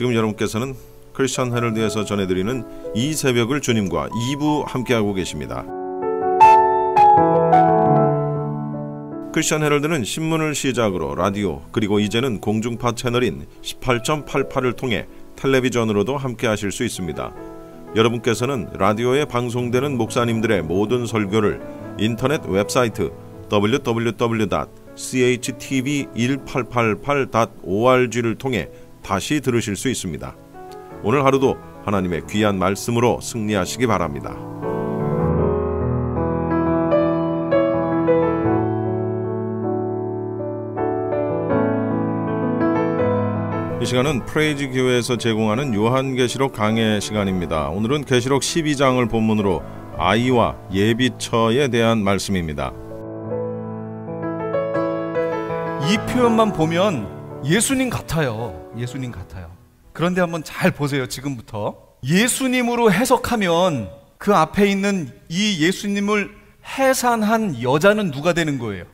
지금 여러분께서는 크리스천 헤럴드에서 전해드리는 이 새벽을 주님과 2부 함께하고 계십니다. 크리스천 헤럴드는 신문을 시작으로 라디오 그리고 이제는 공중파 채널인 18.88을 통해 텔레비전으로도 함께하실 수 있습니다. 여러분께서는 라디오에 방송되는 목사님들의 모든 설교를 인터넷 웹사이트 www.chtv1888.org를 통해 다시 들으실 수 있습니다. 오늘 하루도 하나님의 귀한 말씀으로 승리하시기 바랍니다. 이 시간은 프레이즈 교회에서 제공하는 요한계시록 강해 시간입니다. 오늘은 계시록 12장을 본문으로 아이와 예비처에 대한 말씀입니다. 이 표현만 보면 예수님 같아요. 예수님 같아요. 그런데 한번 잘 보세요. 지금부터. 예수님으로 해석하면 그 앞에 있는 이 예수님을 해산한 여자는 누가 되는 거예요?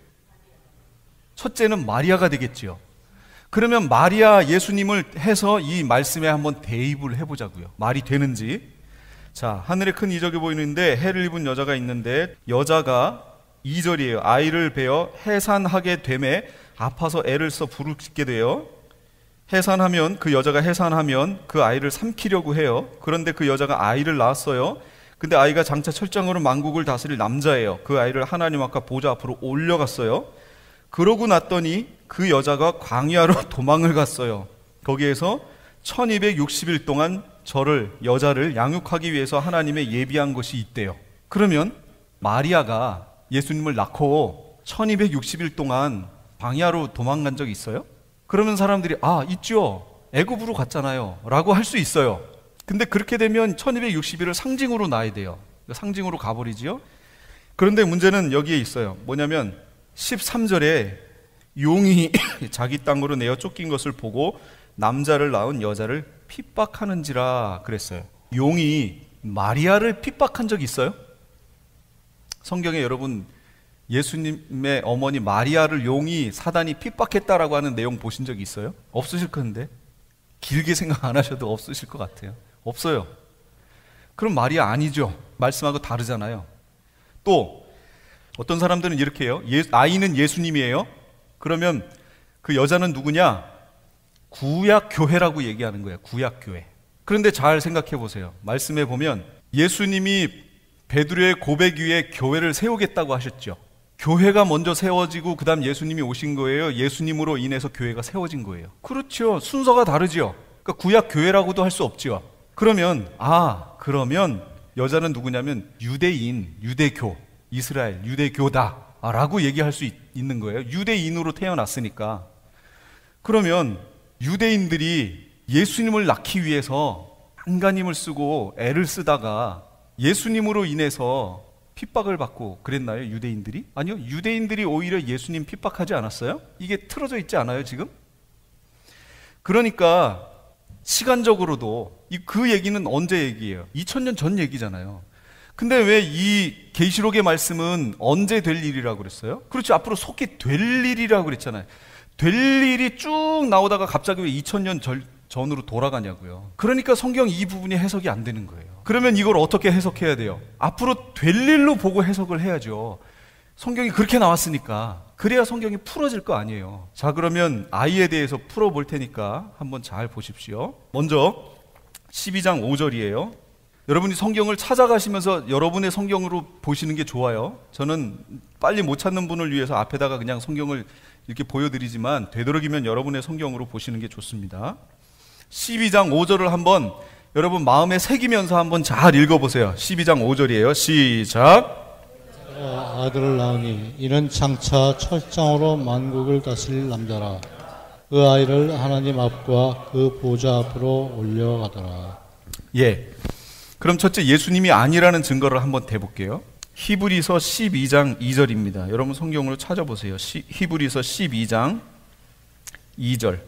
첫째는 마리아가 되겠지요. 그러면 마리아 예수님을 해서 이 말씀에 한번 대입을 해보자고요. 말이 되는지. 자, 하늘에 큰 이적이 보이는데 해를 입은 여자가 있는데 여자가 2절이에요. 아이를 베어 해산하게 되매 아파서 애를 써 부르짖게 돼요. 해산하면 그 여자가 해산하면 그 아이를 삼키려고 해요. 그런데 그 여자가 아이를 낳았어요. 근데 아이가 장차 철장으로 만국을 다스릴 남자예요. 그 아이를 하나님 아까 보좌 앞으로 올려갔어요. 그러고 났더니 그 여자가 광야로 도망을 갔어요. 거기에서 1260일 동안 저를 여자를 양육하기 위해서 하나님의 예비한 것이 있대요. 그러면 마리아가 예수님을 낳고 1260일 동안 방야로 도망간 적 있어요? 그러면 사람들이 아 있죠 애굽으로 갔잖아요 라고 할 수 있어요 근데 그렇게 되면 1 2 6 0을 상징으로 놔야 돼요 그러니까 상징으로 가버리지요 그런데 문제는 여기에 있어요 뭐냐면 13절에 용이 자기 땅으로 내어 쫓긴 것을 보고 남자를 낳은 여자를 핍박하는지라 그랬어요 용이 마리아를 핍박한 적 있어요? 성경에 여러분 예수님의 어머니 마리아를 용이 사단이 핍박했다라고 하는 내용 보신 적 있어요? 없으실 건데. 길게 생각 안 하셔도 없으실 것 같아요. 없어요. 그럼 마리아 아니죠. 말씀하고 다르잖아요. 또 어떤 사람들은 이렇게 해요. 예, 아이는 예수님이에요. 그러면 그 여자는 누구냐? 구약 교회라고 얘기하는 거예요. 구약 교회. 그런데 잘 생각해 보세요. 말씀해 보면 예수님이 베드로의 고백 위에 교회를 세우겠다고 하셨죠. 교회가 먼저 세워지고 그다음 예수님이 오신 거예요. 예수님으로 인해서 교회가 세워진 거예요. 그렇죠. 순서가 다르지 그러니까 구약 교회라고도 할 수 없지요. 그러면 아, 그러면 여자는 누구냐면 유대인, 유대교, 이스라엘 유대교다라고 얘기할 수 있, 있는 거예요. 유대인으로 태어났으니까. 그러면 유대인들이 예수님을 낳기 위해서 한가님을 쓰고 애를 쓰다가 예수님으로 인해서 핍박을 받고 그랬나요? 유대인들이? 아니요. 유대인들이 오히려 예수님 핍박하지 않았어요? 이게 틀어져 있지 않아요, 지금? 그러니까 시간적으로도 그 얘기는 언제 얘기예요? 2000년 전 얘기잖아요. 근데 왜 이 계시록의 말씀은 언제 될 일이라고 그랬어요? 그렇죠 앞으로 속히 될 일이라고 그랬잖아요. 될 일이 쭉 나오다가 갑자기 왜 2000년 전으로 돌아가냐고요. 그러니까 성경 이 부분이 해석이 안 되는 거예요. 그러면 이걸 어떻게 해석해야 돼요? 앞으로 될 일로 보고 해석을 해야죠. 성경이 그렇게 나왔으니까. 그래야 성경이 풀어질 거 아니에요. 자, 그러면 아이에 대해서 풀어볼 테니까 한번 잘 보십시오. 먼저 12장 5절이에요. 여러분이 성경을 찾아가시면서 여러분의 성경으로 보시는 게 좋아요. 저는 빨리 못 찾는 분을 위해서 앞에다가 그냥 성경을 이렇게 보여드리지만 되도록이면 여러분의 성경으로 보시는 게 좋습니다. 12장 5절을 한번 여러분 마음에 새기면서 한번 잘 읽어보세요. 12장 5절이에요. 시작. 어, 아들을 낳으니 이는 장차 철장으로 만국을 다스릴 남자라. 그 아이를 하나님 앞과 그 보좌 앞으로 올려가더라. 예. 그럼 첫째 예수님이 아니라는 증거를 한번 대볼게요. 히브리서 12장 2절입니다. 여러분 성경으로 찾아보세요. 히브리서 12장 2절.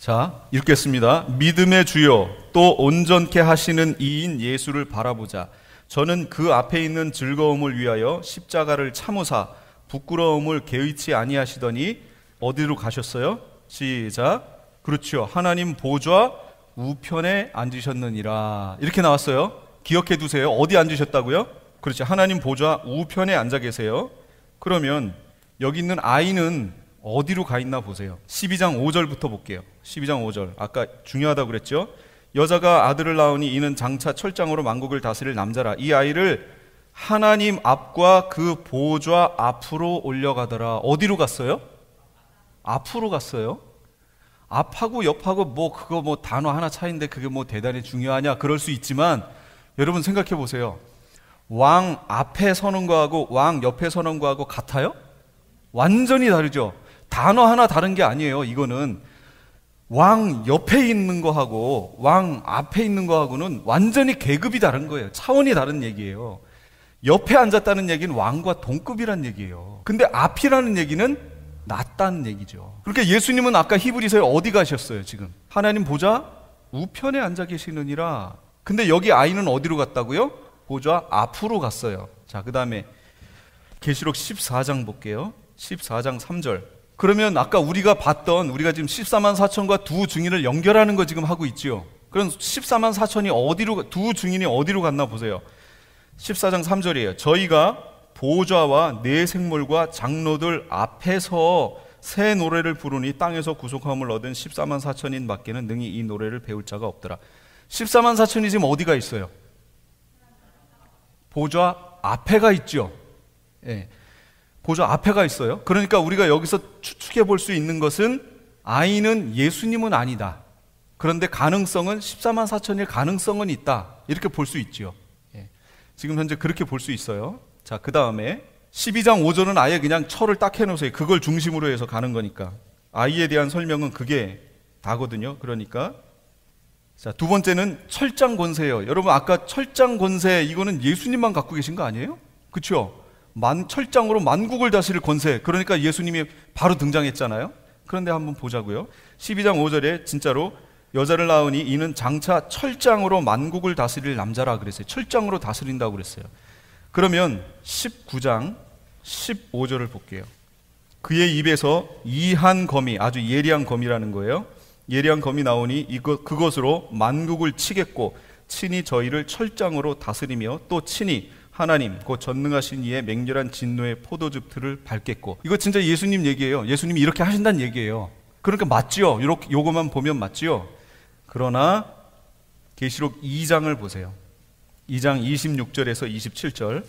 자, 읽겠습니다. 믿음의 주요 또 온전케 하시는 이인 예수를 바라보자. 저는 그 앞에 있는 즐거움을 위하여 십자가를 참으사 부끄러움을 개의치 아니하시더니 어디로 가셨어요? 시작. 그렇죠. 하나님 보좌 우편에 앉으셨느니라. 이렇게 나왔어요. 기억해 두세요. 어디 앉으셨다고요? 그렇죠. 하나님 보좌 우편에 앉아 계세요. 그러면 여기 있는 아이는 어디로 가 있나 보세요. 12장 5절부터 볼게요. 12장 5절. 아까 중요하다고 그랬죠? 여자가 아들을 낳으니 이는 장차 철장으로 만국을 다스릴 남자라. 이 아이를 하나님 앞과 그 보좌 앞으로 올려가더라. 어디로 갔어요? 앞으로 갔어요. 앞하고 옆하고 뭐 그거 뭐 단어 하나 차인데 그게 뭐 대단히 중요하냐 그럴 수 있지만 여러분 생각해 보세요. 왕 앞에 서는 거하고 왕 옆에 서는 거하고 같아요? 완전히 다르죠. 단어 하나 다른 게 아니에요. 이거는 왕 옆에 있는 거하고 왕 앞에 있는 거하고는 완전히 계급이 다른 거예요. 차원이 다른 얘기예요. 옆에 앉았다는 얘기는 왕과 동급이란 얘기예요. 근데 앞이라는 얘기는 낮다는 얘기죠. 그러니까 예수님은 아까 히브리서에 어디 가셨어요, 지금? 하나님 보자 우편에 앉아 계시느니라. 근데 여기 아이는 어디로 갔다고요? 보좌 앞으로 갔어요. 자, 그다음에 계시록 14장 볼게요. 14장 3절. 그러면 아까 우리가 봤던 우리가 지금 14만 4천과 두 증인을 연결하는 거 지금 하고 있지요. 그럼 14만 4천이 어디로 두 증인이 어디로 갔나 보세요. 14장 3절이에요. 저희가 보호와내 생물과 장로들 앞에서 새 노래를 부르니 땅에서 구속함을 얻은 14만 4천인 밖에는 능히 이 노래를 배울 자가 없더라. 14만 4천이 지금 어디가 있어요? 보좌 앞에가 있죠. 예. 보죠. 앞에가 있어요. 그러니까 우리가 여기서 추측해 볼 수 있는 것은 아이는 예수님은 아니다. 그런데 가능성은 14만 4천일 가능성은 있다. 이렇게 볼 수있죠 예. 지금 현재 그렇게 볼 수 있어요. 자, 그 다음에 12장 5절은 아예 그냥 철을 딱 해놓으세요. 그걸 중심으로 해서 가는 거니까. 아이에 대한 설명은 그게 다거든요. 그러니까. 자, 두 번째는 철장 권세예요. 여러분, 아까 철장 권세, 이거는 예수님만 갖고 계신 거 아니에요? 그쵸? 만 철장으로 만국을 다스릴 권세. 그러니까 예수님이 바로 등장했잖아요. 그런데 한번 보자고요. 12장 5절에 진짜로 여자를 낳으니 이는 장차 철장으로 만국을 다스릴 남자라 그랬어요. 철장으로 다스린다고 그랬어요. 그러면 19장 15절을 볼게요. 그의 입에서 이한 검이 아주 예리한 검이라는 거예요. 예리한 검이 나오니 이것 그것으로 만국을 치겠고 친히 저희를 철장으로 다스리며 또 친히 하나님 곧 전능하신 이의 맹렬한 진노의 포도즙틀을 밝겠고 이거 진짜 예수님 얘기예요. 예수님이 이렇게 하신다는 얘기예요. 그러니까 맞지요. 요렇게 요거만 보면 맞지요. 그러나 계시록 2장을 보세요. 2장 26절에서 27절.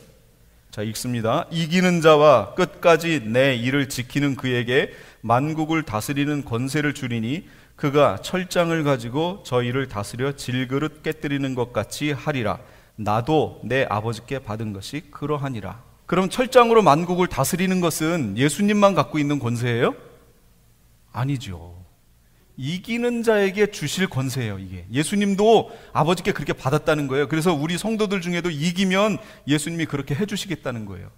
자, 읽습니다. 이기는 자와 끝까지 내 일을 지키는 그에게 만국을 다스리는 권세를 주리니 그가 철장을 가지고 저희를 다스려 질그릇 깨뜨리는 것 같이 하리라. 나도 내 아버지께 받은 것이 그러하니라. 그럼 철장으로 만국을 다스리는 것은 예수님만 갖고 있는 권세예요? 아니죠. 이기는 자에게 주실 권세예요, 이게. 예수님도 아버지께 그렇게 받았다는 거예요. 그래서 우리 성도들 중에도 이기면 예수님이 그렇게 해주시겠다는 거예요.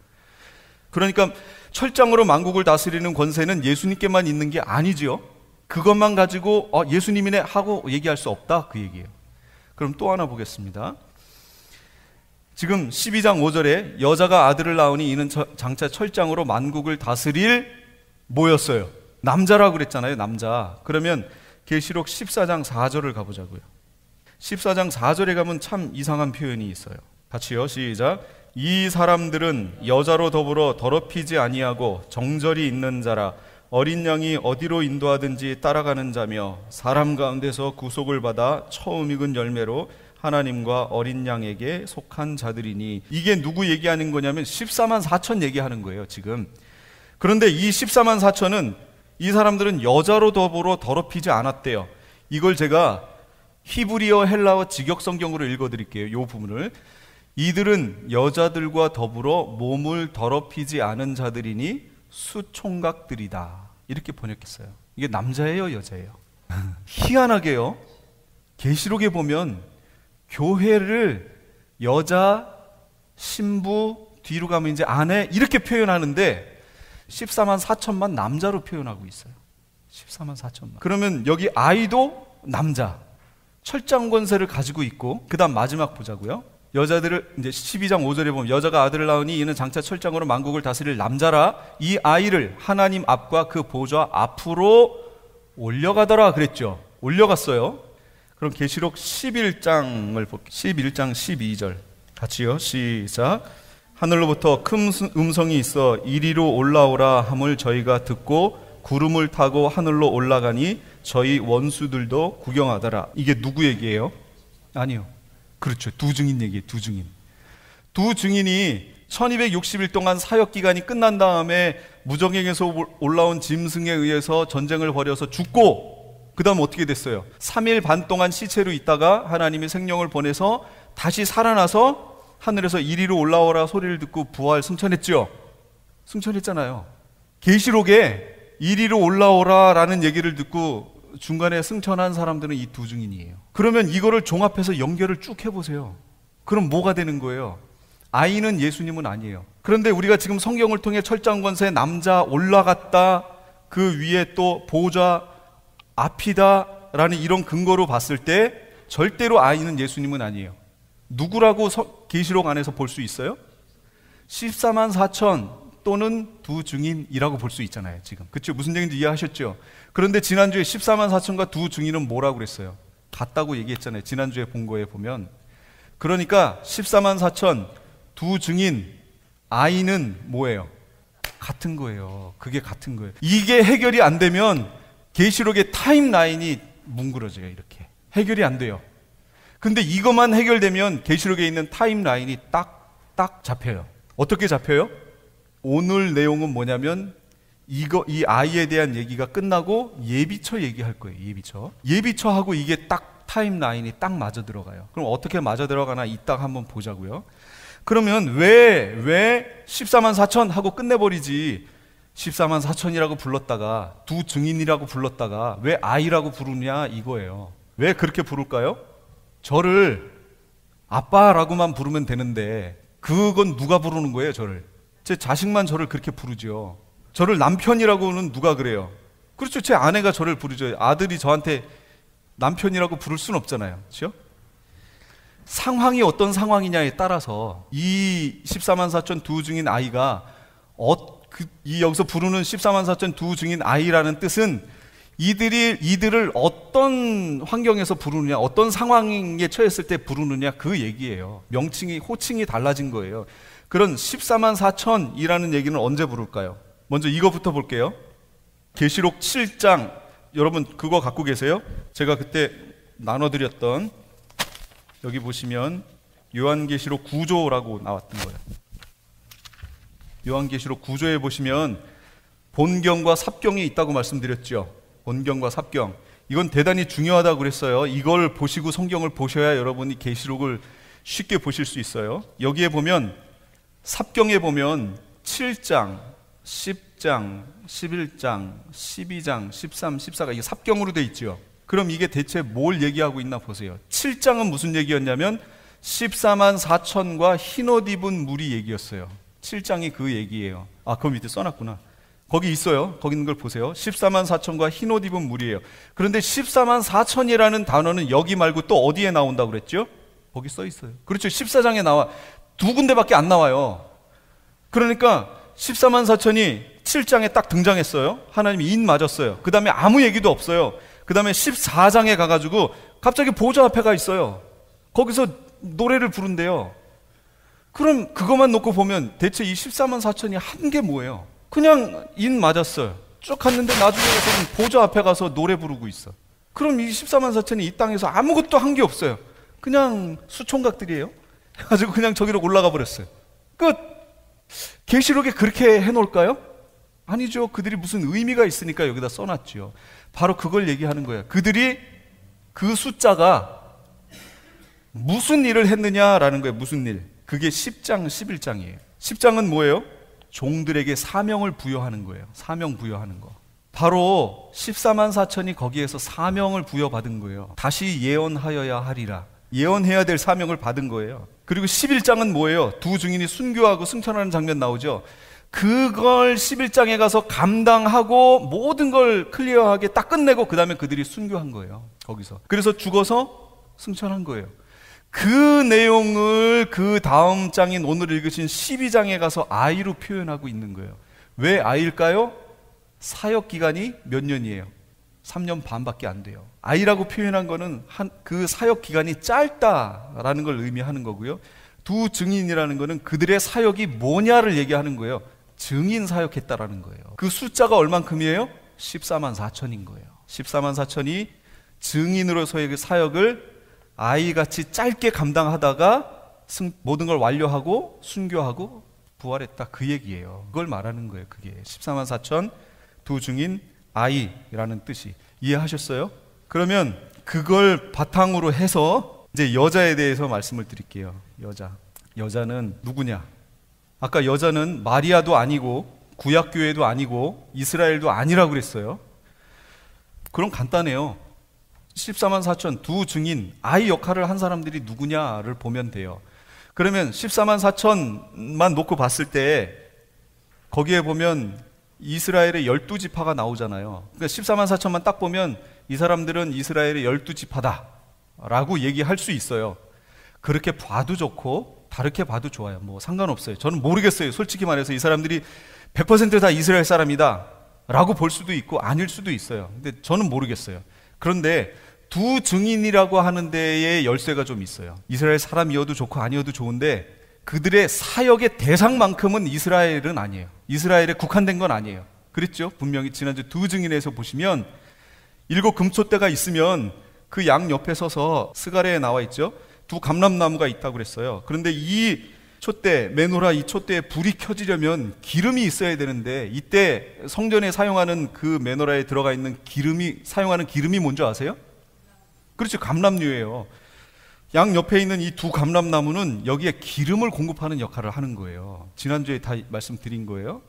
그러니까 철장으로 만국을 다스리는 권세는 예수님께만 있는 게아니죠 그것만 가지고 어, 예수님이네 하고 얘기할 수 없다 그 얘기예요. 그럼 또 하나 보겠습니다. 지금 12장 5절에 여자가 아들을 낳으니 이는 장차 철장으로 만국을 다스릴 모였어요. 남자라고 그랬잖아요. 남자. 그러면 계시록 14장 4절을 가보자고요. 14장 4절에 가면 참 이상한 표현이 있어요. 같이요. 시작. 이 사람들은 여자로 더불어 더럽히지 아니하고 정절이 있는 자라 어린 양이 어디로 인도하든지 따라가는 자며 사람 가운데서 구속을 받아 처음 익은 열매로 하나님과 어린 양에게 속한 자들이니 이게 누구 얘기하는 거냐면 14만 4천 얘기하는 거예요, 지금. 그런데 이 14만 4천은 이 사람들은 여자로 더불어 더럽히지 않았대요. 이걸 제가 히브리어 헬라어 직역 성경으로 읽어 드릴게요. 이 부분을. 이들은 여자들과 더불어 몸을 더럽히지 않은 자들이니 수총각들이다. 이렇게 번역했어요. 이게 남자예요, 여자예요? 희한하게요. 계시록에 보면 교회를 여자, 신부, 뒤로 가면 이제 아내 이렇게 표현하는데 14만 4천만 남자로 표현하고 있어요. 14만 4천만. 그러면 여기 아이도 남자. 철장 권세를 가지고 있고 그다음 마지막 보자고요. 여자들을 이제 12장 5절에 보면 여자가 아들을 낳으니 이는 장차 철장으로 만국을 다스릴 남자라 이 아이를 하나님 앞과 그 보좌 앞으로 올려가더라 그랬죠. 올려갔어요. 그럼 계시록 11장을 볼게요. 11장 12절 같이요. 시작. 하늘로부터 큰 음성이 있어 이리로 올라오라 함을 저희가 듣고 구름을 타고 하늘로 올라가니 저희 원수들도 구경하더라. 이게 누구 얘기예요? 아니요. 그렇죠. 두 증인 얘기예요. 두 증인. 두 증인이 1260일 동안 사역 기간이 끝난 다음에 무정행에서 올라온 짐승에 의해서 전쟁을 벌여서 죽고 그 다음 어떻게 됐어요? 3일 반 동안 시체로 있다가 하나님이 생명을 보내서 다시 살아나서 하늘에서 이리로 올라오라 소리를 듣고 부활 승천했죠. 승천했잖아요. 계시록에 이리로 올라오라라는 얘기를 듣고 중간에 승천한 사람들은 이 두 증인이에요. 그러면 이거를 종합해서 연결을 쭉 해보세요. 그럼 뭐가 되는 거예요? 아이는 예수님은 아니에요. 그런데 우리가 지금 성경을 통해 철장권세 남자 올라갔다 그 위에 또 보좌 앞이다라는 이런 근거로 봤을 때 절대로 아이는 예수님은 아니에요. 누구라고 계시록 안에서 볼 수 있어요? 14만 4천 또는 두 증인이라고 볼 수 있잖아요, 지금. 그렇죠? 무슨 얘기인지 이해하셨죠? 그런데 지난주에 14만 4천과 두 증인은 뭐라고 그랬어요? 같다고 얘기했잖아요. 지난주에 본 거에 보면. 그러니까 14만 4천 두 증인 아이는 뭐예요? 같은 거예요. 그게 같은 거예요. 이게 해결이 안 되면 계시록의 타임라인이 뭉그러져요, 이렇게. 해결이 안 돼요. 근데 이것만 해결되면 계시록에 있는 타임라인이 딱, 딱 잡혀요. 어떻게 잡혀요? 오늘 내용은 뭐냐면 이거 이 아이에 대한 얘기가 끝나고 예비처 얘기할 거예요. 예비처. 예비처하고 이게 딱 타임라인이 딱 맞아 들어가요. 그럼 어떻게 맞아 들어가나 이따 한번 보자고요. 그러면 왜 왜 14만 4천 하고 끝내버리지 14만 4천이라고 불렀다가 두 증인이라고 불렀다가 왜 아이라고 부르냐 이거예요. 왜 그렇게 부를까요? 저를 아빠라고만 부르면 되는데 그건 누가 부르는 거예요, 저를? 제 자식만 저를 그렇게 부르죠. 저를 남편이라고는 누가 그래요? 그렇죠. 제 아내가 저를 부르죠. 아들이 저한테 남편이라고 부를 순 없잖아요. 그렇죠? 상황이 어떤 상황이냐에 따라서 이 14만 4천 두 중인 아이가 어떤 그, 이 여기서 부르는 14만 4천 두 증인 아이라는 뜻은 이들이 이들을 어떤 환경에서 부르느냐, 어떤 상황에 처했을 때 부르느냐 그 얘기예요. 명칭이 호칭이 달라진 거예요. 그런 14만 4천이라는 얘기는 언제 부를까요? 먼저 이거부터 볼게요. 계시록 7장 여러분 그거 갖고 계세요? 제가 그때 나눠드렸던 여기 보시면 요한계시록 9조라고 나왔던 거예요. 요한계시록 9조에 보시면 본경과 삽경이 있다고 말씀드렸죠. 본경과 삽경. 이건 대단히 중요하다고 그랬어요. 이걸 보시고 성경을 보셔야 여러분이 계시록을 쉽게 보실 수 있어요. 여기에 보면 삽경에 보면 7장, 10장, 11장, 12장, 13, 14가 이게 삽경으로 돼 있죠. 그럼 이게 대체 뭘 얘기하고 있나 보세요. 7장은 무슨 얘기였냐면 14만 4천과 흰옷 입은 물이 얘기였어요. 7장이 그 얘기예요. 아, 그 밑에 써놨구나. 거기 있어요. 거기 있는 걸 보세요. 14만 4천과 흰옷 입은 무리예요. 그런데 14만 4천이라는 단어는 여기 말고 또 어디에 나온다고 그랬죠? 거기 써 있어요. 그렇죠. 14장에 나와. 두 군데밖에 안 나와요. 그러니까 14만 4천이 7장에 딱 등장했어요. 하나님이 인 맞았어요. 그 다음에 아무 얘기도 없어요. 그 다음에 14장에 가가지고 갑자기 보좌 앞에가 있어요. 거기서 노래를 부른대요. 그럼 그것만 놓고 보면 대체 이 14만 4천이 한 게 뭐예요? 그냥 인 맞았어요. 쭉 갔는데 나중에 가서 보조 앞에 가서 노래 부르고 있어. 그럼 이 14만 4천이 이 땅에서 아무것도 한 게 없어요. 그냥 수총각들이에요. 해가지고 그냥 저기로 올라가 버렸어요. 끝! 계시록에 그렇게 해놓을까요? 아니죠. 그들이 무슨 의미가 있으니까 여기다 써놨죠 바로 그걸 얘기하는 거예요. 그들이 그 숫자가 무슨 일을 했느냐라는 거예요. 무슨 일. 그게 10장, 11장이에요. 10장은 뭐예요? 종들에게 사명을 부여하는 거예요. 사명 부여하는 거. 바로 14만 4천이 거기에서 사명을 부여받은 거예요. 다시 예언하여야 하리라. 예언해야 될 사명을 받은 거예요. 그리고 11장은 뭐예요? 두 증인이 순교하고 승천하는 장면 나오죠. 그걸 11장에 가서 감당하고 모든 걸 클리어하게 딱 끝내고 그 다음에 그들이 순교한 거예요. 거기서. 그래서 죽어서 승천한 거예요. 그 내용을 그 다음 장인 오늘 읽으신 12장에 가서 아이로 표현하고 있는 거예요. 왜 아이일까요? 사역 기간이 몇 년이에요? 3년 반밖에 안 돼요. 아이라고 표현한 거는 한, 그 사역 기간이 짧다라는 걸 의미하는 거고요. 두 증인이라는 거는 그들의 사역이 뭐냐를 얘기하는 거예요. 증인 사역했다라는 거예요. 그 숫자가 얼만큼이에요? 14만 4천인 거예요. 14만 4천이 증인으로서의 그 사역을 아이같이 짧게 감당하다가 승, 모든 걸 완료하고 순교하고 부활했다 그 얘기예요. 그걸 말하는 거예요. 그게 14만 4천 두 중인 아이라는 뜻이 이해하셨어요? 그러면 그걸 바탕으로 해서 이제 여자에 대해서 말씀을 드릴게요. 여자. 여자는 누구냐? 아까 여자는 마리아도 아니고 구약교회도 아니고 이스라엘도 아니라고 그랬어요. 그럼 간단해요. 14만 4천 두 증인 아이 역할을 한 사람들이 누구냐를 보면 돼요. 그러면 14만 4천만 놓고 봤을 때 거기에 보면 이스라엘의 열두 지파가 나오잖아요. 그러니까 14만 4천만 딱 보면 이 사람들은 이스라엘의 열두 지파다라고 얘기할 수 있어요. 그렇게 봐도 좋고 다르게 봐도 좋아요. 뭐 상관없어요. 저는 모르겠어요. 솔직히 말해서 이 사람들이 100%다 이스라엘 사람이다라고 볼 수도 있고 아닐 수도 있어요. 근데 저는 모르겠어요. 그런데 두 증인이라고 하는 데에 열쇠가 좀 있어요. 이스라엘 사람이어도 좋고 아니어도 좋은데 그들의 사역의 대상만큼은 이스라엘은 아니에요. 이스라엘에 국한된 건 아니에요. 그랬죠? 분명히 지난주 두 증인에서 보시면 일곱 금초대가 있으면 그 양 옆에 서서 스가레에 나와 있죠. 두 감람나무가 있다고 그랬어요. 그런데 이 촛대, 메노라 이 촛대에 불이 켜지려면 기름이 있어야 되는데 이때 성전에 사용하는 그 메노라에 들어가 있는 기름이 사용하는 기름이 뭔지 아세요? 그렇죠. 감람류예요. 양 옆에 있는 이 두 감람나무는 여기에 기름을 공급하는 역할을 하는 거예요. 지난주에 다 말씀드린 거예요.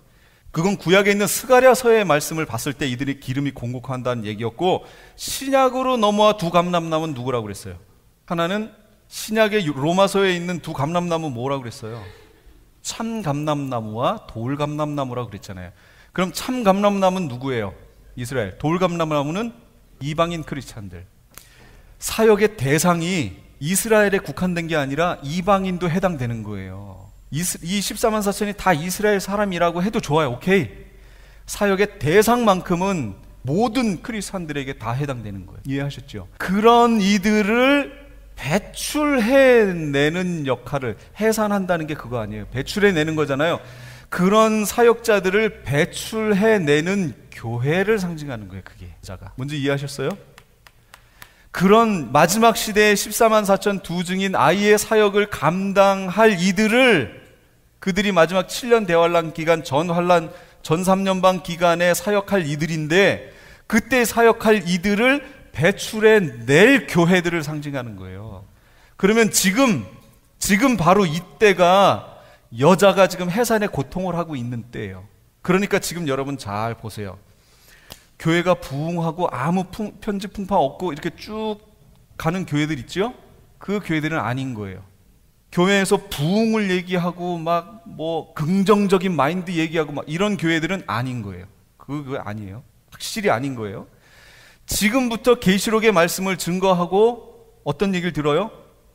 그건 구약에 있는 스가랴서의 말씀을 봤을 때 이들이 기름이 공급한다는 얘기였고 신약으로 넘어와 두 감람나무는 누구라고 그랬어요? 하나는 신약의 로마서에 있는 두 감람나무 뭐라 그랬어요? 참 감람나무와 돌 감람나무라고 그랬잖아요. 그럼 참 감람나무는 누구예요? 이스라엘. 돌 감람나무는 이방인 크리스찬들. 사역의 대상이 이스라엘에 국한된 게 아니라 이방인도 해당되는 거예요. 이 14만 4천이 다 이스라엘 사람이라고 해도 좋아요. 오케이. 사역의 대상만큼은 모든 크리스찬들에게 다 해당되는 거예요. 이해하셨죠? 그런 이들을 배출해내는 역할을 해산한다는 게 그거 아니에요. 배출해내는 거잖아요. 그런 사역자들을 배출해내는 교회를 상징하는 거예요. 그게 자가 뭔지 이해하셨어요? 그런 마지막 시대의 14만 4천 두 증인 아이의 사역을 감당할 이들을 그들이 마지막 7년 대환란 기간 전 환란 전 3년반 기간에 사역할 이들인데 그때 사역할 이들을 배출해 낼 교회들을 상징하는 거예요. 그러면 지금, 지금 바로 이때가 여자가 지금 해산의 고통을 하고 있는 때예요. 그러니까 지금 여러분 잘 보세요. 교회가 부흥하고 아무 풍, 편지 풍파 없고 이렇게 쭉 가는 교회들 있죠? 그 교회들은 아닌 거예요. 교회에서 부흥을 얘기하고 막 뭐 긍정적인 마인드 얘기하고 막 이런 교회들은 아닌 거예요. 그거 아니에요. 확실히 아닌 거예요. 지금부터 계시록의 말씀을 증거하고 어떤 얘기를 들어요?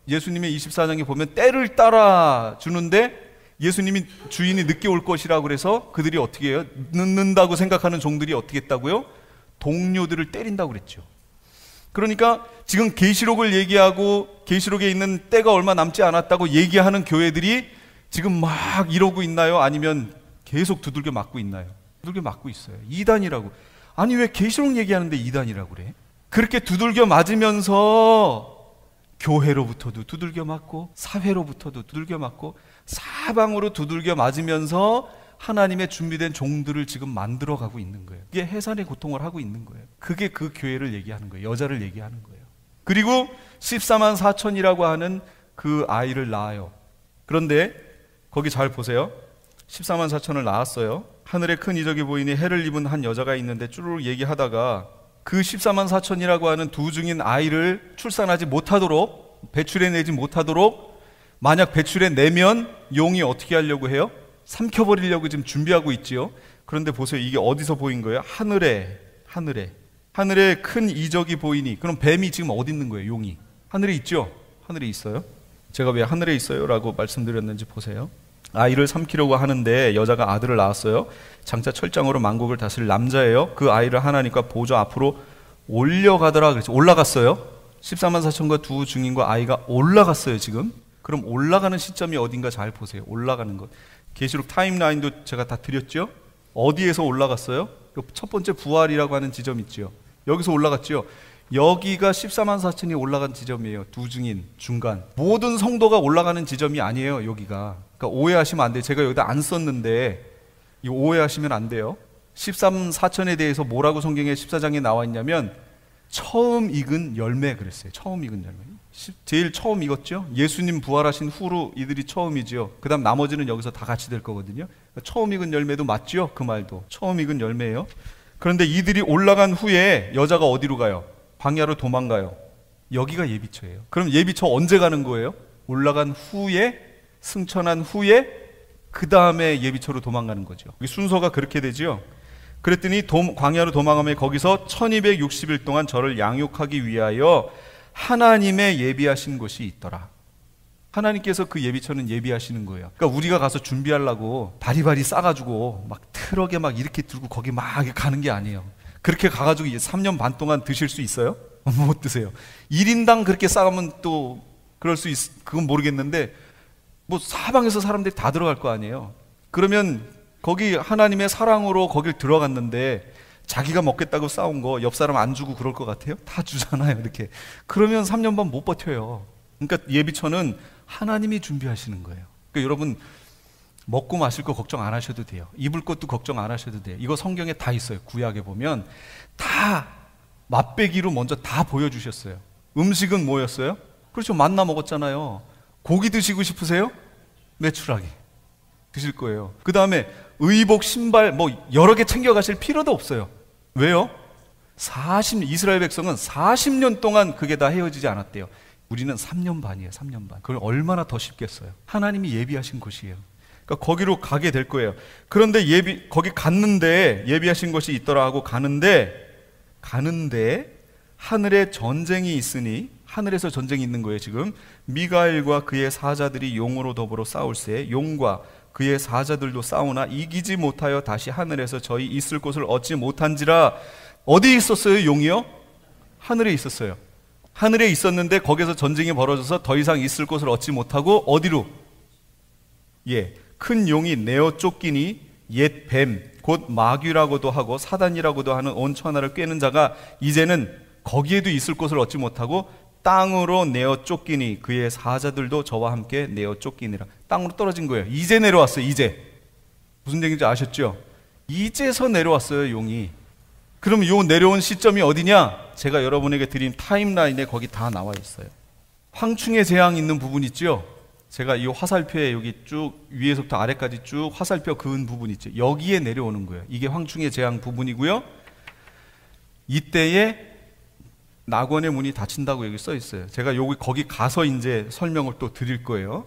예수님의 24장에 보면 때를 따라 주는데 예수님이 주인이 늦게 올 것이라 그래서 그들이 어떻게 해요? 늦는다고 생각하는 종들이 어떻게 했다고요? 동료들을 때린다고 그랬죠. 그러니까 지금 계시록을 얘기하고 계시록에 있는 때가 얼마 남지 않았다고 얘기하는 교회들이 지금 막 이러고 있나요? 아니면 계속 두들겨 맞고 있나요? 두들겨 맞고 있어요. 이단이라고 아니 왜 계시록 얘기하는데 이단이라고 그래? 그렇게 두들겨 맞으면서 교회로부터도 두들겨 맞고 사회로부터도 두들겨 맞고 사방으로 두들겨 맞으면서 하나님의 준비된 종들을 지금 만들어 가고 있는 거예요. 이게 해산의 고통을 하고 있는 거예요. 그게 그 교회를 얘기하는 거예요. 여자를 얘기하는 거예요. 그리고 14만 4천이라고 하는 그 아이를 낳아요. 그런데 거기 잘 보세요. 14만 4천을 낳았어요. 하늘에 큰 이적이 보이니 해를 입은 한 여자가 있는데 쭈루룩 얘기하다가 그 14만 4천이라고 하는 두 중인 아이를 출산하지 못하도록 배출해내지 못하도록 만약 배출해내면 용이 어떻게 하려고 해요? 삼켜버리려고 지금 준비하고 있지요. 그런데 보세요. 이게 어디서 보인 거예요? 하늘에, 하늘에. 하늘에 큰 이적이 보이니. 그럼 뱀이 지금 어디 있는 거예요? 용이. 하늘에 있죠? 하늘에 있어요? 제가 왜 하늘에 있어요? 라고 말씀드렸는지 보세요. 아이를 삼키려고 하는데 여자가 아들을 낳았어요. 장차 철장으로 만국을 다스릴 남자예요. 그 아이를 하나님과 보좌 앞으로 올려가더라 그랬죠. 올라갔어요. 14만 4천과 두 중인과 아이가 올라갔어요, 지금. 그럼 올라가는 시점이 어딘가 잘 보세요. 올라가는 것. 계시록 타임라인도 제가 다 드렸죠. 어디에서 올라갔어요? 첫 번째 부활이라고 하는 지점 있죠. 여기서 올라갔죠. 여기가 14만 4천이 올라간 지점이에요. 두 중인, 중간. 모든 성도가 올라가는 지점이 아니에요, 여기가. 그러니까 오해하시면 안 돼요. 제가 여기다 안 썼는데 이 오해하시면 안 돼요. 13 사천에 대해서 뭐라고 성경에 14장에 나와 있냐면 처음 익은 열매 그랬어요. 처음 익은 열매. 제일 처음 익었죠. 예수님 부활하신 후로 이들이 처음이지요. 그다음 나머지는 여기서 다 같이 될 거거든요. 그러니까 처음 익은 열매도 맞죠. 그 말도 처음 익은 열매예요. 그런데 이들이 올라간 후에 여자가 어디로 가요? 방야로 도망가요. 여기가 예비처예요. 그럼 예비처 언제 가는 거예요? 올라간 후에 승천한 후에 그 다음에 예비처로 도망가는 거죠. 순서가 그렇게 되지요. 그랬더니 도, 광야로 도망하며 거기서 1260일 동안 저를 양육하기 위하여 하나님의 예비하신 곳이 있더라. 하나님께서 그 예비처는 예비하시는 거예요. 그러니까 우리가 가서 준비하려고 바리바리 싸가지고 막 트럭에 막 이렇게 들고 거기 막 가는 게 아니에요. 그렇게 가가지고 이제 3년 반 동안 드실 수 있어요? 못 드세요. 1인당 그렇게 싸가면 또 그럴 수 있, 그건 모르겠는데 뭐 사방에서 사람들이 다 들어갈 거 아니에요. 그러면 거기 하나님의 사랑으로 거길 들어갔는데 자기가 먹겠다고 싸운 거 옆 사람 안 주고 그럴 것 같아요? 다 주잖아요, 이렇게. 그러면 3년 반 못 버텨요. 그러니까 예비처는 하나님이 준비하시는 거예요. 그러니까 여러분 먹고 마실 거 걱정 안 하셔도 돼요. 입을 것도 걱정 안 하셔도 돼요. 이거 성경에 다 있어요. 구약에 보면 다 맛배기로 먼저 다 보여주셨어요. 음식은 뭐였어요? 그렇죠. 만나 먹었잖아요. 고기 드시고 싶으세요? 메추라기 드실 거예요. 그 다음에 의복, 신발 뭐 여러 개 챙겨가실 필요도 없어요. 왜요? 40 이스라엘 백성은 40년 동안 그게 다 헤어지지 않았대요. 우리는 3년 반이에요. 3년 반. 그걸 얼마나 더 쉽겠어요. 하나님이 예비하신 곳이에요. 그러니까 거기로 가게 될 거예요. 그런데 예비 거기 갔는데 예비하신 것이 있더라 하고 가는데 가는데 하늘에 전쟁이 있으니 하늘에서 전쟁이 있는 거예요, 지금. 미가엘과 그의 사자들이 용으로 더불어 싸울세 용과 그의 사자들도 싸우나 이기지 못하여 다시 하늘에서 저희 있을 곳을 얻지 못한지라 어디 있었어요, 용이요? 하늘에 있었어요. 하늘에 있었는데 거기서 전쟁이 벌어져서 더 이상 있을 곳을 얻지 못하고 어디로? 예. 큰 용이 내어 쫓기니 옛 뱀, 곧 마귀라고도 하고 사단이라고도 하는 온 천하를 꿰는 자가 이제는 거기에도 있을 곳을 얻지 못하고 땅으로 내어 쫓기니 그의 사자들도 저와 함께 내어 쫓기니라. 땅으로 떨어진 거예요. 이제 내려왔어요. 이제. 무슨 얘기인지 아셨죠? 이제서 내려왔어요, 용이. 그럼 요 내려온 시점이 어디냐? 제가 여러분에게 드린 타임라인에 거기 다 나와 있어요. 황충의 재앙 있는 부분 있죠? 제가 이 화살표에 여기 쭉 위에서부터 아래까지 쭉 화살표 그은 부분 있죠? 여기에 내려오는 거예요. 이게 황충의 재앙 부분이고요. 이때에 낙원의 문이 닫힌다고 여기 써 있어요. 제가 여기 거기 가서 이제 설명을 또 드릴 거예요.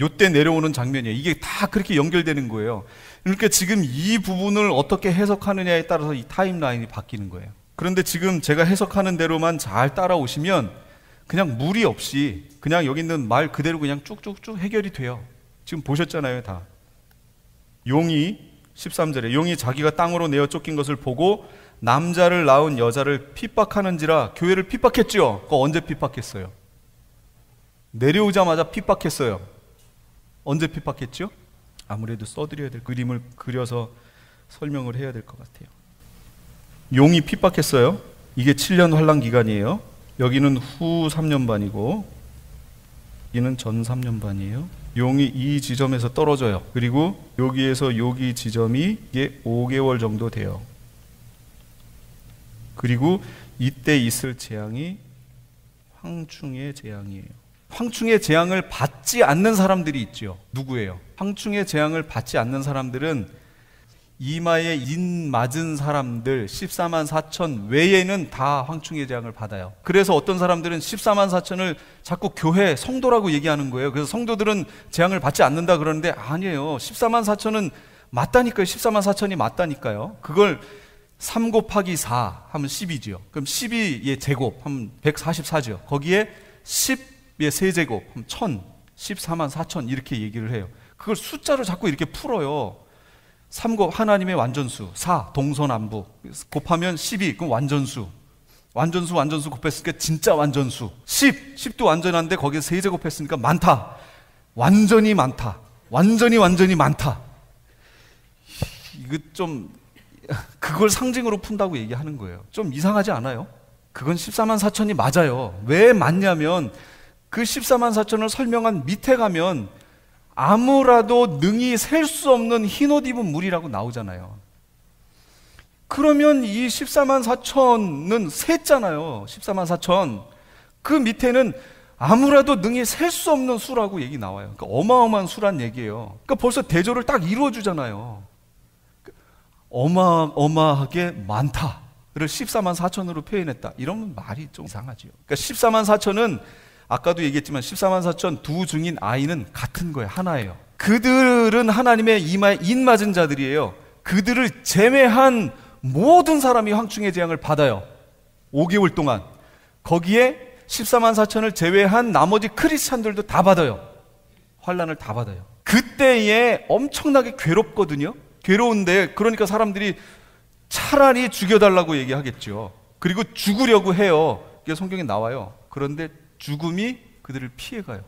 요 때 내려오는 장면이에요. 이게 다 그렇게 연결되는 거예요. 그러니까 지금 이 부분을 어떻게 해석하느냐에 따라서 이 타임라인이 바뀌는 거예요. 그런데 지금 제가 해석하는 대로만 잘 따라오시면 그냥 무리 없이 그냥 여기 있는 말 그대로 그냥 쭉쭉쭉 해결이 돼요. 지금 보셨잖아요, 다. 용이 13절에 용이 자기가 땅으로 내어 쫓긴 것을 보고 남자를 낳은 여자를 핍박하는지라 교회를 핍박했지요. 그 언제 핍박했어요? 내려오자마자 핍박했어요. 언제 핍박했죠? 아무래도 써드려야 될 그림을 그려서 설명을 해야 될 것 같아요. 용이 핍박했어요. 이게 7년 환란 기간이에요. 여기는 후 3년 반이고 여는전 3년 반이에요. 용이 이 지점에서 떨어져요. 그리고 여기에서 여기 지점이 이게 5개월 정도 돼요. 그리고 이때 있을 재앙이 황충의 재앙이에요. 황충의 재앙을 받지 않는 사람들이 있죠. 누구예요? 황충의 재앙을 받지 않는 사람들은 이마에 인 맞은 사람들 14만 4천 외에는 다 황충의 재앙을 받아요. 그래서 어떤 사람들은 14만 4천을 자꾸 교회 성도라고 얘기하는 거예요. 그래서 성도들은 재앙을 받지 않는다 그러는데 아니에요. 14만 4천은 맞다니까요. 14만 4천이 맞다니까요. 그걸 3 곱하기 4 하면 10이지요. 그럼 12의 제곱 하면 144지요. 거기에 10의 세제곱 하면 1000, 14만 4천 이렇게 얘기를 해요. 그걸 숫자로 자꾸 이렇게 풀어요. 3 곱, 하나님의 완전수. 4, 동서남부 곱하면 12, 그럼 완전수. 완전수, 완전수 곱했으니까 진짜 완전수. 10, 10도 완전한데 거기에 세제 곱했으니까 많다. 완전히 많다. 완전히 완전히 많다. 이거 좀 그걸 상징으로 푼다고 얘기하는 거예요. 좀 이상하지 않아요? 그건 14만 4천이 맞아요. 왜 맞냐면 그 14만 4천을 설명한 밑에 가면 아무라도 능히 셀 수 없는 흰옷 입은 물이라고 나오잖아요. 그러면 이 14만 4천은 셋잖아요 14만 4천. 그 밑에는 아무라도 능히 셀 수 없는 수라고 얘기 나와요. 그러니까 어마어마한 수란 얘기예요. 그러니까 벌써 대조를 딱 이루어주잖아요. 어마어마하게 많다를 14만 4천으로 표현했다. 이런 말이 좀이상하지 그러니까 14만 4천은 아까도 얘기했지만 14만 4천 두 중인 아이는 같은 거예요. 하나예요. 그들은 하나님의 이마에 인맞은 자들이에요. 그들을 제외한 모든 사람이 황충의 재앙을 받아요. 5개월 동안. 거기에 14만 4천을 제외한 나머지 크리스찬들도 다 받아요. 환란을 다 받아요. 그때에 엄청나게 괴롭거든요. 괴로운데 그러니까 사람들이 차라리 죽여달라고 얘기하겠죠. 그리고 죽으려고 해요. 이게 성경에 나와요. 그런데 죽음이 그들을 피해가요.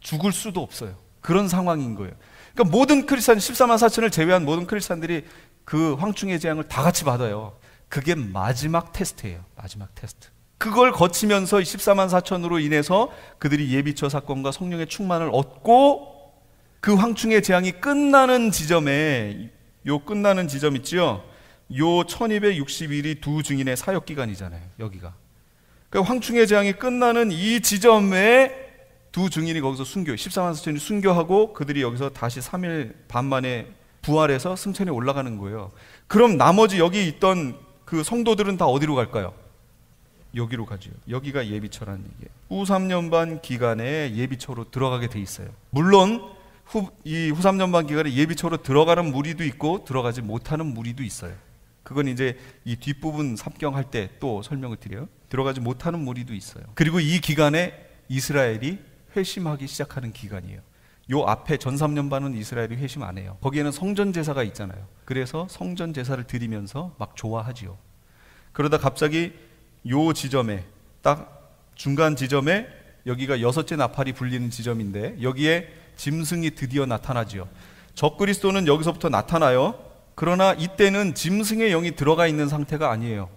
죽을 수도 없어요. 그런 상황인 거예요. 그러니까 모든 크리스천 14만 4천을 제외한 모든 크리스천들이그 황충의 재앙을 다 같이 받아요. 그게 마지막 테스트예요. 마지막 테스트. 그걸 거치면서 14만 4천으로 인해서 그들이 예비처 사건과 성령의 충만을 얻고 그 황충의 재앙이 끝나는 지점에 요 끝나는 지점 있지요. 요 1261이 두 증인의 사역 기간이잖아요. 여기가. 그 황충의 재앙이 끝나는 이 지점에 두 증인이 거기서 순교, 14만 4천이 순교하고 그들이 여기서 다시 3일 반 만에 부활해서 승천에 올라가는 거예요. 그럼 나머지 여기 있던 그 성도들은 다 어디로 갈까요? 여기로 가죠. 여기가 예비처라는 얘기예요. 후 3년 반 기간에 예비처로 들어가게 돼 있어요. 물론 후, 이 후삼년반 기간에 예비초로 들어가는 무리도 있고 들어가지 못하는 무리도 있어요. 그건 이제 이 뒷부분 삽경할 때 또 설명을 드려요. 들어가지 못하는 무리도 있어요. 그리고 이 기간에 이스라엘이 회심하기 시작하는 기간이에요. 요 앞에 전 3년 반은 이스라엘이 회심 안 해요. 거기에는 성전 제사가 있잖아요. 그래서 성전 제사를 드리면서 막 좋아하지요. 그러다 갑자기 요 지점에 딱 중간 지점에 여기가 여섯째 나팔이 불리는 지점인데 여기에 짐승이 드디어 나타나지요. 적그리스도는 여기서부터 나타나요. 그러나 이때는 짐승의 영이 들어가 있는 상태가 아니에요.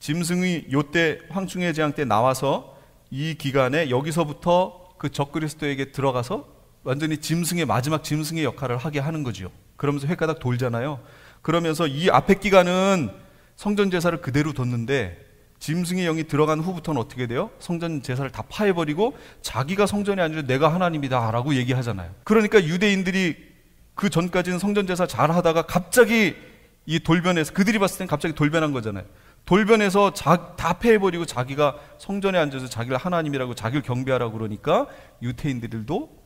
짐승이 요때 황충의 재앙 때 나와서 이 기간에 여기서부터 그 적그리스도에게 들어가서 완전히 짐승의 마지막 짐승의 역할을 하게 하는 거지요. 그러면서 회가닥 돌잖아요. 그러면서 이 앞에 기간은 성전 제사를 그대로 뒀는데 짐승의 영이 들어간 후부터는 어떻게 돼요? 성전 제사를 다 파해버리고 자기가 성전에 앉아 내가 하나님이다 라고 얘기하잖아요. 그러니까 유대인들이 그 전까지는 성전 제사 잘 하다가 갑자기 이 돌변에서 그들이 봤을 땐 갑자기 돌변한 거잖아요. 돌변에서 자, 다 패해버리고 자기가 성전에 앉아서 자기를 하나님이라고 자기를 경배하라고 그러니까 유태인들도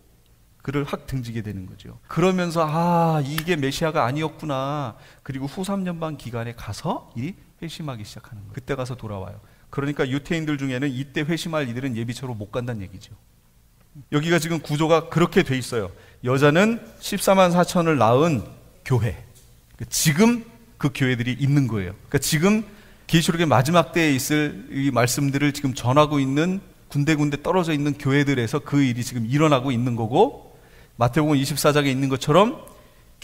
그를 확 등지게 되는 거죠. 그러면서 아 이게 메시아가 아니었구나. 그리고 후 3년반 기간에 가서 이 회심하기 시작하는 거예요. 그때 가서 돌아와요. 그러니까 유태인들 중에는 이때 회심할 이들은 예비처로 못 간다는 얘기죠. 여기가 지금 구조가 그렇게 돼 있어요. 여자는 14만 4천을 낳은 교회. 그러니까 지금 그 교회들이 있는 거예요. 그러니까 지금 계시록의 마지막 때에 있을 이 말씀들을 지금 전하고 있는 군데군데 떨어져 있는 교회들에서 그 일이 지금 일어나고 있는 거고 마태복음 24장에 있는 것처럼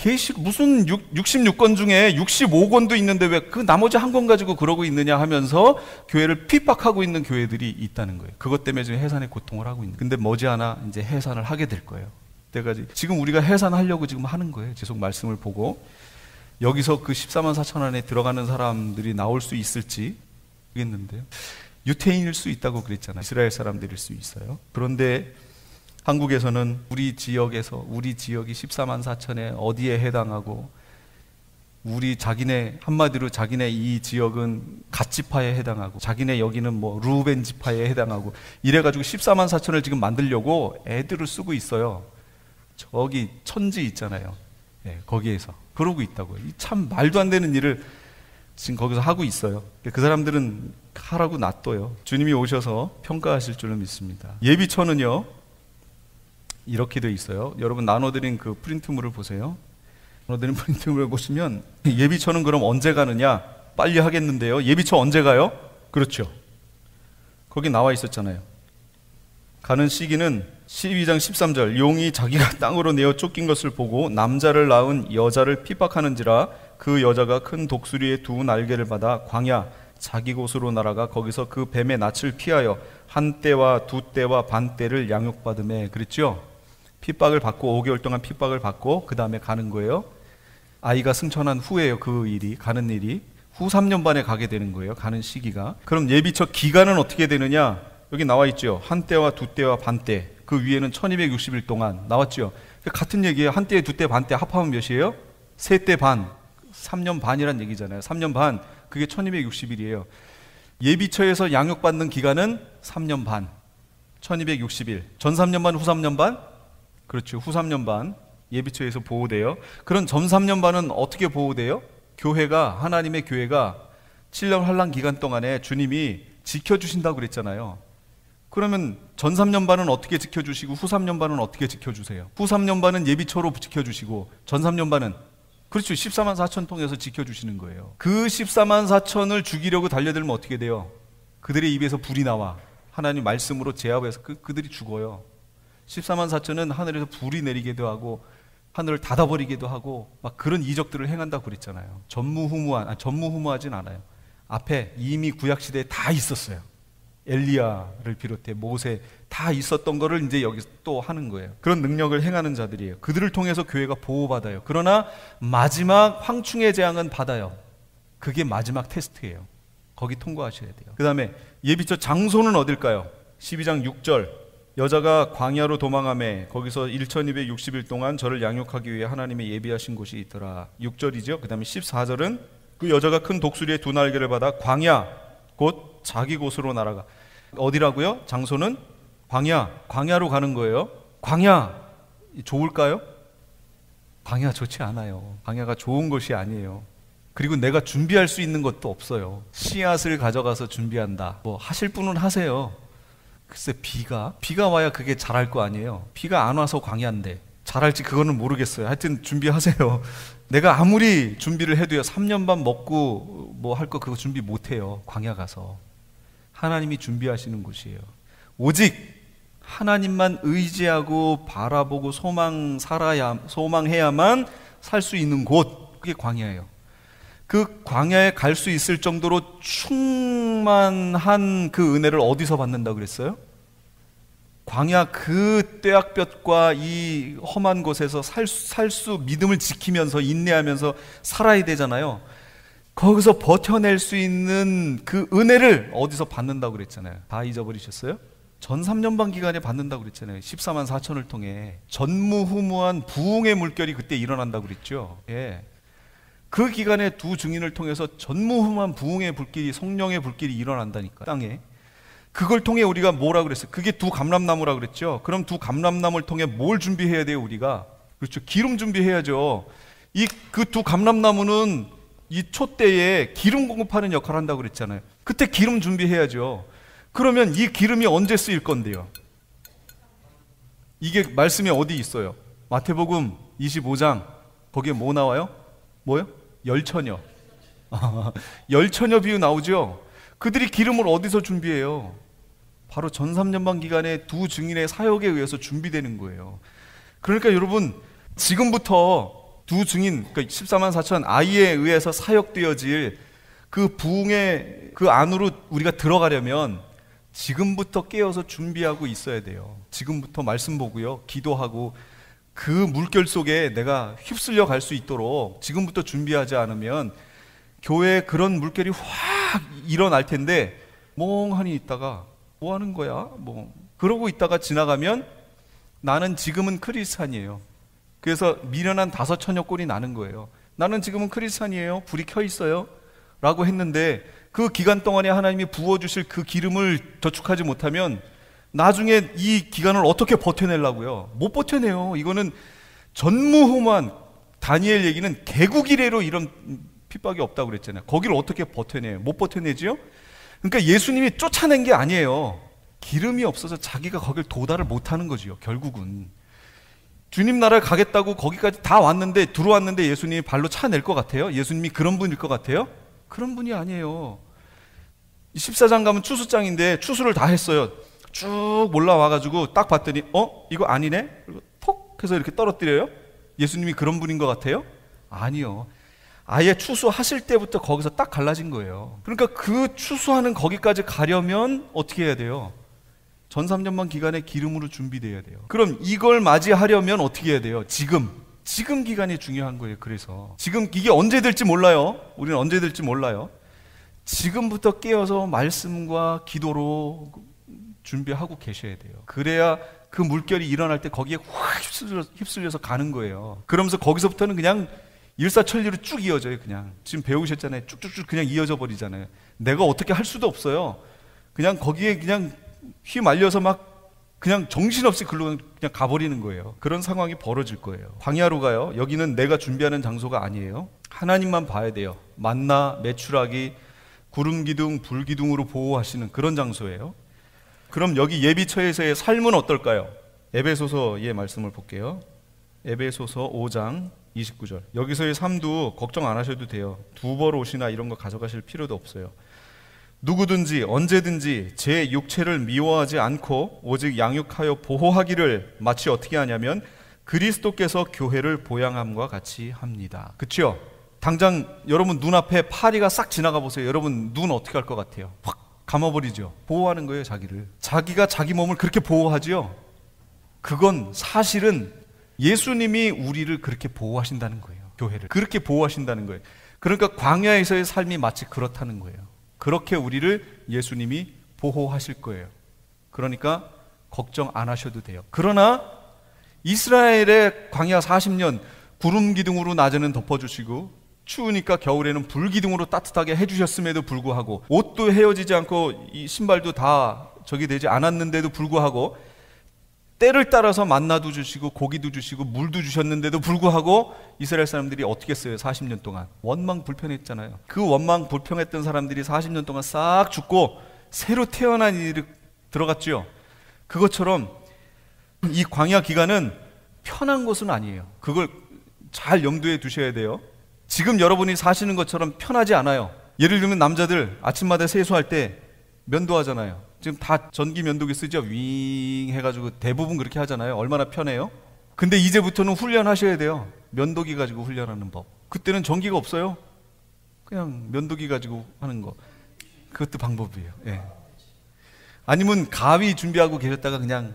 계시 무슨 6, 66권 중에 65권도 있는데 왜 그 나머지 한 권 가지고 그러고 있느냐 하면서 교회를 핍박하고 있는 교회들이 있다는 거예요. 그것 때문에 지금 해산의 고통을 하고 있는. 근데 머지않아 이제 해산을 하게 될 거예요. 때까지 지금 우리가 해산하려고 지금 하는 거예요. 계속 말씀을 보고 여기서 그 14만 4천 안에 들어가는 사람들이 나올 수 있을지 모르겠는데요. 유태인일 수 있다고 그랬잖아요. 이스라엘 사람들일 수 있어요. 그런데 한국에서는 우리 지역에서 우리 지역이 14만 4천에 어디에 해당하고 우리 자기네 한마디로 자기네 이 지역은 갓지파에 해당하고 자기네 여기는 뭐 루벤 지파에 해당하고 이래 가지고 14만 4천을 지금 만들려고 애들을 쓰고 있어요. 저기 천지 있잖아요. 네, 거기에서 그러고 있다고요. 참 말도 안 되는 일을 지금 거기서 하고 있어요. 그 사람들은 하라고 놔둬요. 주님이 오셔서 평가하실 줄은 믿습니다. 예비처는요. 이렇게 돼 있어요. 여러분 나눠드린 그 프린트물을 보세요. 나눠드린 프린트물을 보시면 예비처는 그럼 언제 가느냐? 빨리 하겠는데요. 예비처 언제 가요? 그렇죠. 거기 나와 있었잖아요. 가는 시기는 12장 13절 용이 자기가 땅으로 내어 쫓긴 것을 보고 남자를 낳은 여자를 핍박하는지라 그 여자가 큰 독수리의 두 날개를 받아 광야 자기 곳으로 날아가 거기서 그 뱀의 낯을 피하여 한 때와 두 때와 반 때를 양육받음에 그랬죠. 핍박을 받고 5개월 동안 핍박을 받고 그 다음에 가는 거예요. 아이가 승천한 후에요. 그 일이 가는 일이 후 3년 반에 가게 되는 거예요. 가는 시기가. 그럼 예비처 기간은 어떻게 되느냐? 여기 나와 있죠. 한 때와 두 때와 반 때. 그 위에는 1260일 동안 나왔죠. 그 같은 얘기예요. 한 때에 두 때, 반 때 합하면 몇이에요? 세때 반. 3년 반이란 얘기잖아요. 3년 반. 그게 1260일이에요. 예비처에서 양육받는 기간은 3년 반. 1260일. 전 3년 반, 후 3년 반? 그렇죠. 후 3년 반예비처에서보호되요 그런 점 3년 반은 어떻게 보호돼요? 교회가 하나님의 교회가 7년 환란 기간 동안에 주님이 지켜 주신다고 그랬잖아요. 그러면 전 3년 반은 어떻게 지켜 주시고 후 3년 반은 어떻게 지켜 주세요? 후 3년 반은 예비초로 지켜 주시고 전 3년 반은 그렇죠. 14만 4천 통해서 지켜 주시는 거예요. 그 14만 4천을 죽이려고 달려들면 어떻게 돼요? 그들의 입에서 불이 나와 하나님 말씀으로 제압해서 그, 그들이 죽어요. 14만 4천은 하늘에서 불이 내리기도 하고 하늘을 닫아버리기도 하고 막 그런 이적들을 행한다고 그랬잖아요. 전무후무한 아, 전무후무하진 않아요. 앞에 이미 구약 시대에 다 있었어요. 엘리야를 비롯해 모세 다 있었던 거를 이제 여기서 또 하는 거예요. 그런 능력을 행하는 자들이에요. 그들을 통해서 교회가 보호받아요. 그러나 마지막 황충의 재앙은 받아요. 그게 마지막 테스트예요. 거기 통과하셔야 돼요. 그 다음에 예비처 장소는 어딜까요? 12장 6절 여자가 광야로 도망함에 거기서 1260일 동안 저를 양육하기 위해 하나님의 예비하신 곳이 있더라. 6절이죠. 그다음에 14절은 그 여자가 큰 독수리의 두 날개를 받아 광야 곧 자기 곳으로 날아가. 어디라고요? 장소는 광야. 광야로 가는 거예요. 광야 좋을까요? 광야 좋지 않아요. 광야가 좋은 것이 아니에요. 그리고 내가 준비할 수 있는 것도 없어요. 씨앗을 가져가서 준비한다. 뭐 하실 분은 하세요. 글쎄 비가 비가 와야 그게 잘할 거 아니에요. 비가 안 와서 광야인데 잘할지 그거는 모르겠어요. 하여튼 준비하세요. 내가 아무리 준비를 해도요. 3년 반 먹고 뭐 할 거 그거 준비 못 해요. 광야 가서. 하나님이 준비하시는 곳이에요. 오직 하나님만 의지하고 바라보고 소망 살아야 소망해야만 살 수 있는 곳. 그게 광야예요. 그 광야에 갈 수 있을 정도로 충만한 그 은혜를 어디서 받는다 그랬어요? 광야 그 떼약볕과 이 험한 곳에서 살, 살 수 믿음을 지키면서 인내하면서 살아야 되잖아요. 거기서 버텨낼 수 있는 그 은혜를 어디서 받는다고 그랬잖아요. 다 잊어버리셨어요? 전 3년반 기간에 받는다고 그랬잖아요. 14만 4천을 통해 전무후무한 부흥의 물결이 그때 일어난다고 그랬죠. 예. 그 기간에 두 증인을 통해서 전무후무한 부흥의 불길이 성령의 불길이 일어난다니까 땅에 그걸 통해 우리가 뭐라 그랬어요? 그게 두 감람나무라 그랬죠. 그럼 두 감람나무를 통해 뭘 준비해야 돼요, 우리가? 그렇죠. 기름 준비해야죠. 이 그 두 감람나무는 이 초대에 기름 공급하는 역할을 한다고 그랬잖아요. 그때 기름 준비해야죠. 그러면 이 기름이 언제 쓰일 건데요? 이게 말씀이 어디 있어요? 마태복음 25장 거기에 뭐 나와요? 뭐요? 열처녀. 열처녀 비유 나오죠? 그들이 기름을 어디서 준비해요? 바로 전삼년반 기간에 두 증인의 사역에 의해서 준비되는 거예요. 그러니까 여러분, 지금부터 두 증인, 그러니까 14만 4천 아이에 의해서 사역되어질 그 부흥의 그 안으로 우리가 들어가려면 지금부터 깨어서 준비하고 있어야 돼요. 지금부터 말씀 보고요. 기도하고 그 물결 속에 내가 휩쓸려 갈 수 있도록 지금부터 준비하지 않으면 교회에 그런 물결이 확 일어날 텐데 멍하니 있다가 뭐 하는 거야? 뭐 그러고 있다가 지나가면 나는 지금은 크리스찬이에요. 그래서 미련한 다섯 천여꼴이 나는 거예요. 나는 지금은 크리스찬이에요. 불이 켜 있어요. 라고 했는데 그 기간 동안에 하나님이 부어 주실 그 기름을 저축하지 못하면 나중에 이 기간을 어떻게 버텨내려고요? 못 버텨내요. 이거는 전무후무한 다니엘 얘기는 개국 이래로 이런 핍박이 없다고 그랬잖아요. 거기를 어떻게 버텨내요? 못 버텨내지요? 그러니까 예수님이 쫓아낸 게 아니에요. 기름이 없어서 자기가 거길 도달을 못하는 거지요. 결국은 주님 나라 를 가겠다고 거기까지 다 왔는데 들어왔는데 예수님이 발로 차낼 것 같아요. 예수님이 그런 분일 것 같아요. 그런 분이 아니에요. 14장 가면 추수장인데 추수를 다 했어요. 쭉 올라와가지고 딱 봤더니 어 이거 아니네 그리고 톡 해서 이렇게 떨어뜨려요 예수님이 그런 분인 것 같아요 아니요 아예 추수하실 때부터 거기서 딱 갈라진 거예요 그러니까 그 추수하는 거기까지 가려면 어떻게 해야 돼요 전 3년만 기간에 기름으로 준비돼야 돼요 그럼 이걸 맞이하려면 어떻게 해야 돼요 지금 지금 기간이 중요한 거예요 그래서 지금 이게 언제 될지 몰라요 우리는 언제 될지 몰라요 지금부터 깨어서 말씀과 기도로 준비하고 계셔야 돼요. 그래야 그 물결이 일어날 때 거기에 확 휩쓸려, 휩쓸려서 가는 거예요. 그러면서 거기서부터는 그냥 일사천리로 쭉 이어져요, 그냥. 지금 배우셨잖아요. 쭉쭉쭉 그냥 이어져 버리잖아요. 내가 어떻게 할 수도 없어요. 그냥 거기에 그냥 휘말려서 막 그냥 정신없이 글로 그냥 가버리는 거예요. 그런 상황이 벌어질 거예요. 광야로 가요. 여기는 내가 준비하는 장소가 아니에요. 하나님만 봐야 돼요. 만나, 매출하기, 구름 기둥, 불 기둥으로 보호하시는 그런 장소예요. 그럼 여기 예비처에서의 삶은 어떨까요? 에베소서의 말씀을 볼게요. 에베소서 5장 29절. 여기서의 삶도 걱정 안 하셔도 돼요. 두 벌 옷이나 이런 거 가져가실 필요도 없어요. 누구든지 언제든지 제 육체를 미워하지 않고 오직 양육하여 보호하기를 마치 어떻게 하냐면 그리스도께서 교회를 보양함과 같이 합니다. 그치요? 당장 여러분 눈앞에 파리가 싹 지나가 보세요. 여러분 눈 어떻게 할 것 같아요? 확 감아버리죠. 보호하는 거예요, 자기를. 자기가 자기 몸을 그렇게 보호하지요. 그건 사실은 예수님이 우리를 그렇게 보호하신다는 거예요. 교회를. 그렇게 보호하신다는 거예요. 그러니까 광야에서의 삶이 마치 그렇다는 거예요. 그렇게 우리를 예수님이 보호하실 거예요. 그러니까 걱정 안 하셔도 돼요. 그러나 이스라엘의 광야 40년 구름 기둥으로 낮에는 덮어주시고 추우니까 겨울에는 불기둥으로 따뜻하게 해주셨음에도 불구하고 옷도 헤어지지 않고 이 신발도 다 저기 되지 않았는데도 불구하고 때를 따라서 만나도 주시고 고기도 주시고 물도 주셨는데도 불구하고 이스라엘 사람들이 어떻게 했어요? 40년 동안 원망 불평했잖아요. 그 원망 불평했던 사람들이 40년 동안 싹 죽고 새로 태어난 일이 들어갔죠. 그것처럼 이 광야 기간은 편한 것은 아니에요. 그걸 잘 염두에 두셔야 돼요. 지금 여러분이 사시는 것처럼 편하지 않아요. 예를 들면 남자들 아침마다 세수할 때 면도하잖아요. 지금 다 전기 면도기 쓰죠. 윙 해가지고 대부분 그렇게 하잖아요. 얼마나 편해요? 근데 이제부터는 훈련하셔야 돼요. 면도기 가지고 훈련하는 법. 그때는 전기가 없어요. 그냥 면도기 가지고 하는 거. 그것도 방법이에요. 예. 아니면 가위 준비하고 계셨다가 그냥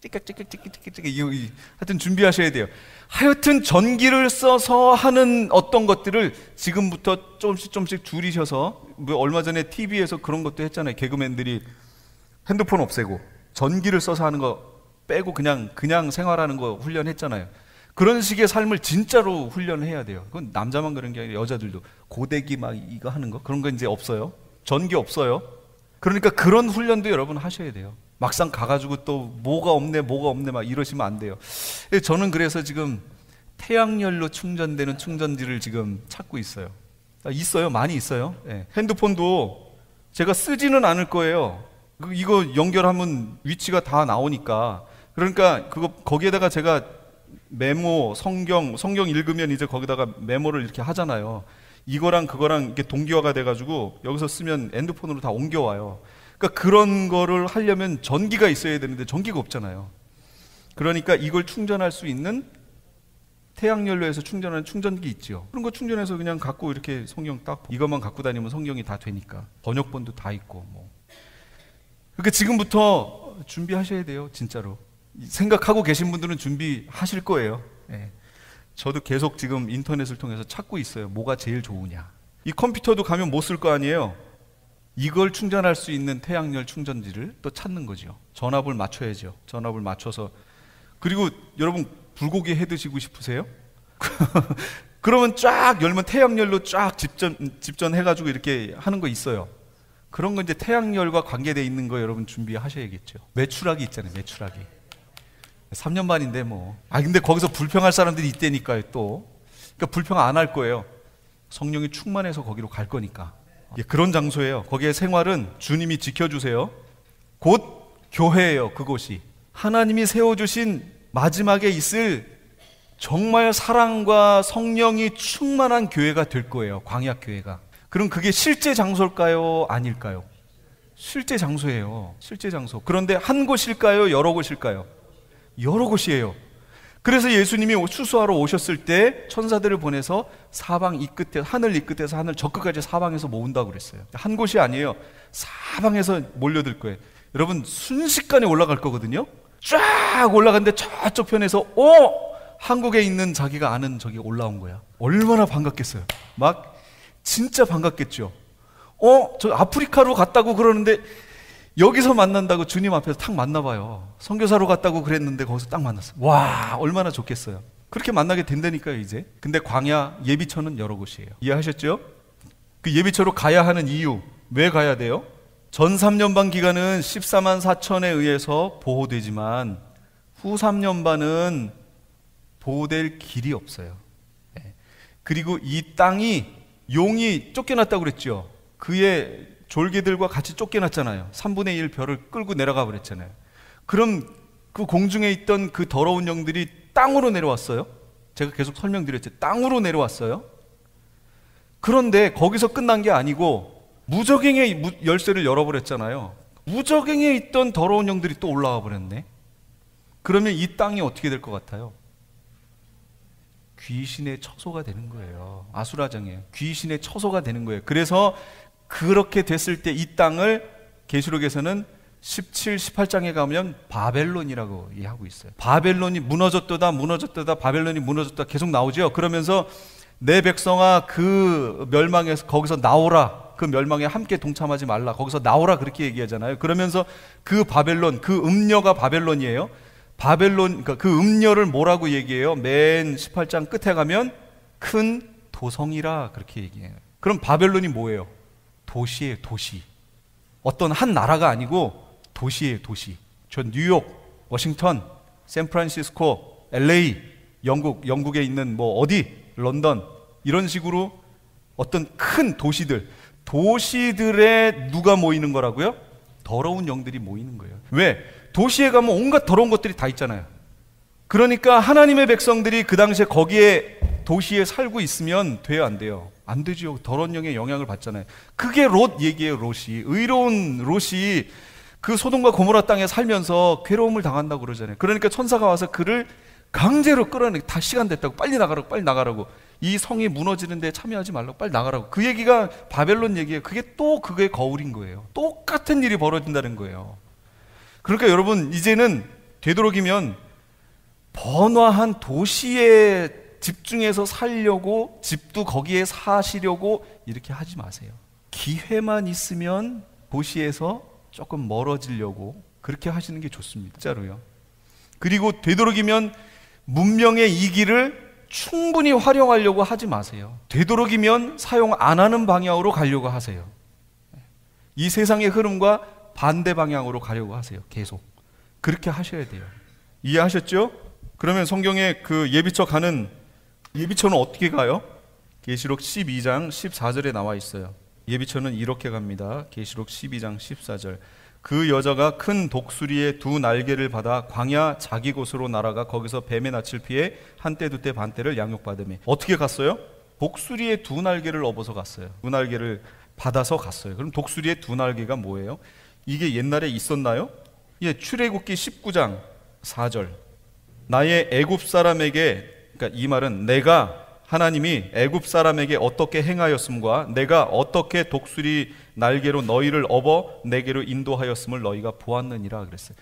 찌깍찌깍찌깍찌깍 이 하여튼 준비하셔야 돼요. 하여튼 전기를 써서 하는 어떤 것들을 지금부터 조금씩 조금씩 줄이셔서 뭐 얼마 전에 TV에서 그런 것도 했잖아요. 개그맨들이 핸드폰 없애고 전기를 써서 하는 거 빼고 그냥 그냥 생활하는 거 훈련했잖아요. 그런 식의 삶을 진짜로 훈련해야 돼요. 그건 남자만 그런 게 아니라 여자들도 고데기 막 이거 하는 거 그런 거 이제 없어요. 전기 없어요. 그러니까 그런 훈련도 여러분 하셔야 돼요. 막상 가가지고 또 뭐가 없네, 뭐가 없네 막 이러시면 안 돼요. 저는 그래서 지금 태양열로 충전되는 충전지를 지금 찾고 있어요. 아, 있어요, 많이 있어요. 네. 핸드폰도 제가 쓰지는 않을 거예요. 그, 이거 연결하면 위치가 다 나오니까. 그러니까 그거 거기에다가 제가 메모, 성경, 성경 읽으면 이제 거기다가 메모를 이렇게 하잖아요. 이거랑 그거랑 이게 동기화가 돼가지고 여기서 쓰면 핸드폰으로 다 옮겨와요. 그러니까 그런 거를 하려면 전기가 있어야 되는데 전기가 없잖아요. 그러니까 이걸 충전할 수 있는 태양연료에서 충전하는 충전기 있죠 그런 거 충전해서 그냥 갖고 이렇게 성경 딱 이것만 갖고 다니면 성경이 다 되니까 번역본도 다 있고 뭐. 그러니까 지금부터 준비하셔야 돼요, 진짜로. 생각하고 계신 분들은 준비하실 거예요. 네. 저도 계속 지금 인터넷을 통해서 찾고 있어요. 뭐가 제일 좋으냐. 이 컴퓨터도 가면 못 쓸 거 아니에요. 이걸 충전할 수 있는 태양열 충전지를 또 찾는 거죠. 전압을 맞춰야죠. 전압을 맞춰서 그리고 여러분 불고기 해 드시고 싶으세요? 그러면 쫙 열면 태양열로 쫙 집전 집전해 가지고 이렇게 하는 거 있어요. 그런 건 이제 태양열과 관계되어 있는 거 여러분 준비하셔야겠죠. 매출하기 있잖아요. 매출하기. 3년 반인데 뭐. 아 근데 거기서 불평할 사람들이 있다니까요. 또. 그러니까 불평 안 할 거예요. 성령이 충만해서 거기로 갈 거니까. 예, 그런 장소예요. 거기에 생활은 주님이 지켜주세요. 곧 교회예요. 그곳이 하나님이 세워주신 마지막에 있을 정말 사랑과 성령이 충만한 교회가 될 거예요. 광약 교회가. 그럼 그게 실제 장소일까요? 아닐까요? 실제 장소예요. 실제 장소. 그런데 한 곳일까요? 여러 곳일까요? 여러 곳이에요. 그래서 예수님이 수수하러 오셨을 때 천사들을 보내서 사방 이 끝에 하늘 이 끝에서 하늘 저 끝까지 사방에서 모은다고 그랬어요. 한 곳이 아니에요. 사방에서 몰려들 거예요. 여러분 순식간에 올라갈 거거든요. 쫙 올라갔는데 저쪽 편에서 오 어? 한국에 있는 자기가 아는 저기 올라온 거야. 얼마나 반갑겠어요. 막 진짜 반갑겠죠. 어, 저 아프리카로 갔다고 그러는데 여기서 만난다고 주님 앞에서 탁 만나봐요. 선교사로 갔다고 그랬는데 거기서 딱 만났어. 요 와, 얼마나 좋겠어요. 그렇게 만나게 된다니까요, 이제. 근데 광야 예비처는 여러 곳이에요. 이해하셨죠? 그 예비처로 가야 하는 이유, 왜 가야 돼요? 전 3년 반 기간은 14만 4천에 의해서 보호되지만 후 3년 반은 보호될 길이 없어요. 예. 그리고 이 땅이 용이 쫓겨났다고 그랬죠. 그의 졸개들과 같이 쫓겨났잖아요. 3분의 1 별을 끌고 내려가 버렸잖아요. 그럼 그 공중에 있던 그 더러운 영들이 땅으로 내려왔어요. 제가 계속 설명드렸죠. 땅으로 내려왔어요. 그런데 거기서 끝난 게 아니고 무적행의 열쇠를 열어버렸잖아요. 무적행에 있던 더러운 영들이 또 올라와 버렸네. 그러면 이 땅이 어떻게 될 것 같아요? 귀신의 처소가 되는 거예요. 아수라장이에 귀신의 처소가 되는 거예요. 그래서 그렇게 됐을 때 이 땅을 계시록에서는 17, 18장에 가면 바벨론이라고 얘기하고 있어요. 바벨론이 무너졌다무너졌다 바벨론이 무너졌다 계속 나오죠. 그러면서 내 백성아 그 멸망에서 거기서 나오라. 그 멸망에 함께 동참하지 말라. 거기서 나오라 그렇게 얘기하잖아요. 그러면서 그 바벨론, 그 음녀가 바벨론이에요. 바벨론 그러니까 그 음녀를 뭐라고 얘기해요? 맨 18장 끝에 가면 큰 도성이라 그렇게 얘기해요. 그럼 바벨론이 뭐예요? 도시의 도시. 어떤 한 나라가 아니고 도시의 도시. 저 뉴욕, 워싱턴, 샌프란시스코, LA, 영국, 영국에 있는 뭐 어디, 런던, 이런 식으로 어떤 큰 도시들, 도시들에 누가 모이는 거라고요? 더러운 영들이 모이는 거예요. 왜? 도시에 가면 온갖 더러운 것들이 다 있잖아요. 그러니까 하나님의 백성들이 그 당시에 거기에 도시에 살고 있으면 돼요, 안 돼요? 안되죠 더러운 영의 영향을 받잖아요. 그게 롯 얘기예요, 롯이. 의로운 롯이 그 소돔과 고모라 땅에 살면서 괴로움을 당한다고 그러잖아요. 그러니까 천사가 와서 그를 강제로 끌어내. 다 시간 됐다고 빨리 나가라고 빨리 나가라고. 이 성이 무너지는데 참여하지 말라고 빨리 나가라고. 그 얘기가 바벨론 얘기예요. 그게 또 그게 거울인 거예요. 똑같은 일이 벌어진다는 거예요. 그러니까 여러분 이제는 되도록이면 번화한 도시에 집중해서 살려고 집도 거기에 사시려고 이렇게 하지 마세요. 기회만 있으면 도시에서 조금 멀어지려고 그렇게 하시는 게 좋습니다. 진짜로요. 그리고 되도록이면 문명의 이기를 충분히 활용하려고 하지 마세요. 되도록이면 사용 안 하는 방향으로 가려고 하세요. 이 세상의 흐름과 반대 방향으로 가려고 하세요. 계속. 그렇게 하셔야 돼요. 이해하셨죠? 그러면 성경에 그 예비처 가는 예비처는 어떻게 가요? 계시록 12장 14절에 나와 있어요. 예비처는 이렇게 갑니다. 계시록 12장 14절. 그 여자가 큰 독수리의 두 날개를 받아 광야 자기 곳으로 날아가 거기서 뱀의 낯을 피해 한 때 두 때 반때를 양육받음에 어떻게 갔어요? 독수리의 두 날개를 업어서 갔어요. 두 날개를 받아서 갔어요. 그럼 독수리의 두 날개가 뭐예요? 이게 옛날에 있었나요? 예, 출애굽기 19장 4절. 나의 애굽 사람에게 그러니까 이 말은 내가 하나님이 애굽 사람에게 어떻게 행하였음과 내가 어떻게 독수리 날개로 너희를 업어 내게로 인도하였음을 너희가 보았느니라 그랬어요.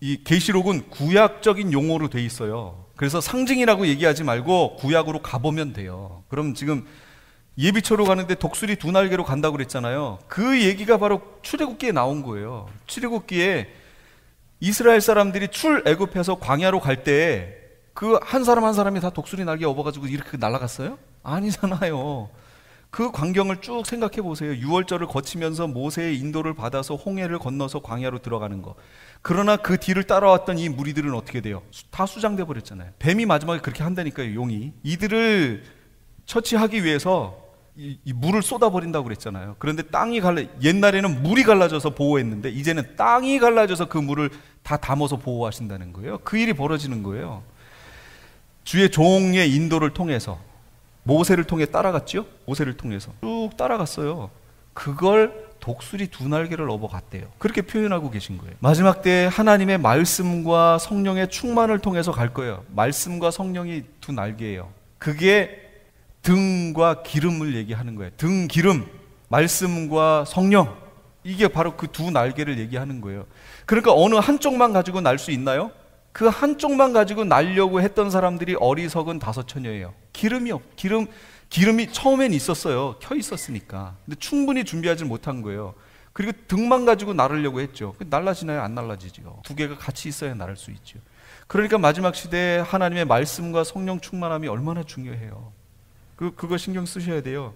이 계시록은 구약적인 용어로 돼 있어요. 그래서 상징이라고 얘기하지 말고 구약으로 가보면 돼요. 그럼 지금 예비처로 가는데 독수리 두 날개로 간다고 그랬잖아요. 그 얘기가 바로 출애굽기에 나온 거예요. 출애굽기에 이스라엘 사람들이 출애굽해서 광야로 갈 때에 그한 사람 한 사람이 다 독수리 날개 업어가지고 이렇게 날아갔어요? 아니잖아요. 그 광경을 쭉 생각해 보세요. 유월절을 거치면서 모세의 인도를 받아서 홍해를 건너서 광야로 들어가는 거. 그러나 그 뒤를 따라왔던 이 무리들은 어떻게 돼요? 다 수장돼 버렸잖아요. 뱀이 마지막에 그렇게 한다니까요, 용이. 이들을 처치하기 위해서 이, 이 물을 쏟아 버린다고 그랬잖아요. 그런데 땅이 갈라 옛날에는 물이 갈라져서 보호했는데 이제는 땅이 갈라져서 그 물을 다 담아서 보호하신다는 거예요. 그 일이 벌어지는 거예요. 주의 종의 인도를 통해서 모세를 통해 따라갔죠? 모세를 통해서 쭉 따라갔어요. 그걸 독수리 두 날개를 업어갔대요. 그렇게 표현하고 계신 거예요. 마지막 때 하나님의 말씀과 성령의 충만을 통해서 갈 거예요. 말씀과 성령이 두 날개예요. 그게 등과 기름을 얘기하는 거예요. 등, 기름, 말씀과 성령. 이게 바로 그 두 날개를 얘기하는 거예요. 그러니까 어느 한쪽만 가지고 날 수 있나요? 그 한쪽만 가지고 날려고 했던 사람들이 어리석은 다섯 처녀예요. 기름이 없, 기름, 기름이 처음엔 있었어요. 켜 있었으니까. 근데 충분히 준비하지 못한 거예요. 그리고 등만 가지고 날으려고 했죠. 그 날라지나요? 안 날라지죠. 두 개가 같이 있어야 날을 수 있죠. 그러니까 마지막 시대에 하나님의 말씀과 성령 충만함이 얼마나 중요해요. 그, 그거 신경 쓰셔야 돼요.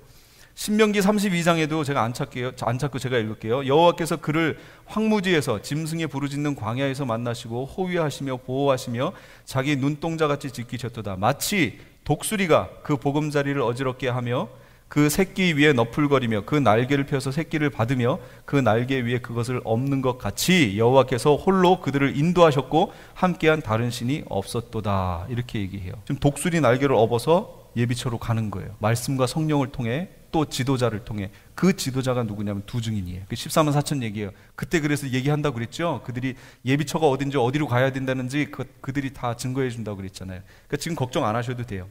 신명기 32장에도 제가 안 찾게요. 안 찾고 제가 읽을게요. 여호와께서 그를 황무지에서 짐승의 부르짖는 광야에서 만나시고 호위하시며 보호하시며 자기 눈동자같이 지키셨도다. 마치 독수리가 그 보금자리를 어지럽게 하며 그 새끼 위에 너풀거리며 그 날개를 펴서 새끼를 받으며 그 날개 위에 그것을 없는 것 같이 여호와께서 홀로 그들을 인도하셨고 함께한 다른 신이 없었도다 이렇게 얘기해요. 지금 독수리 날개를 업어서 예비처로 가는 거예요. 말씀과 성령을 통해 또 지도자를 통해 그 지도자가 누구냐면 두 증인이에요. 그 13만 4천 얘기예요. 그때 그래서 얘기한다고 그랬죠. 그들이 예비처가 어딘지 어디로 가야 된다는지 그, 그들이 다 증거해 준다고 그랬잖아요. 그러니까 지금 걱정 안 하셔도 돼요.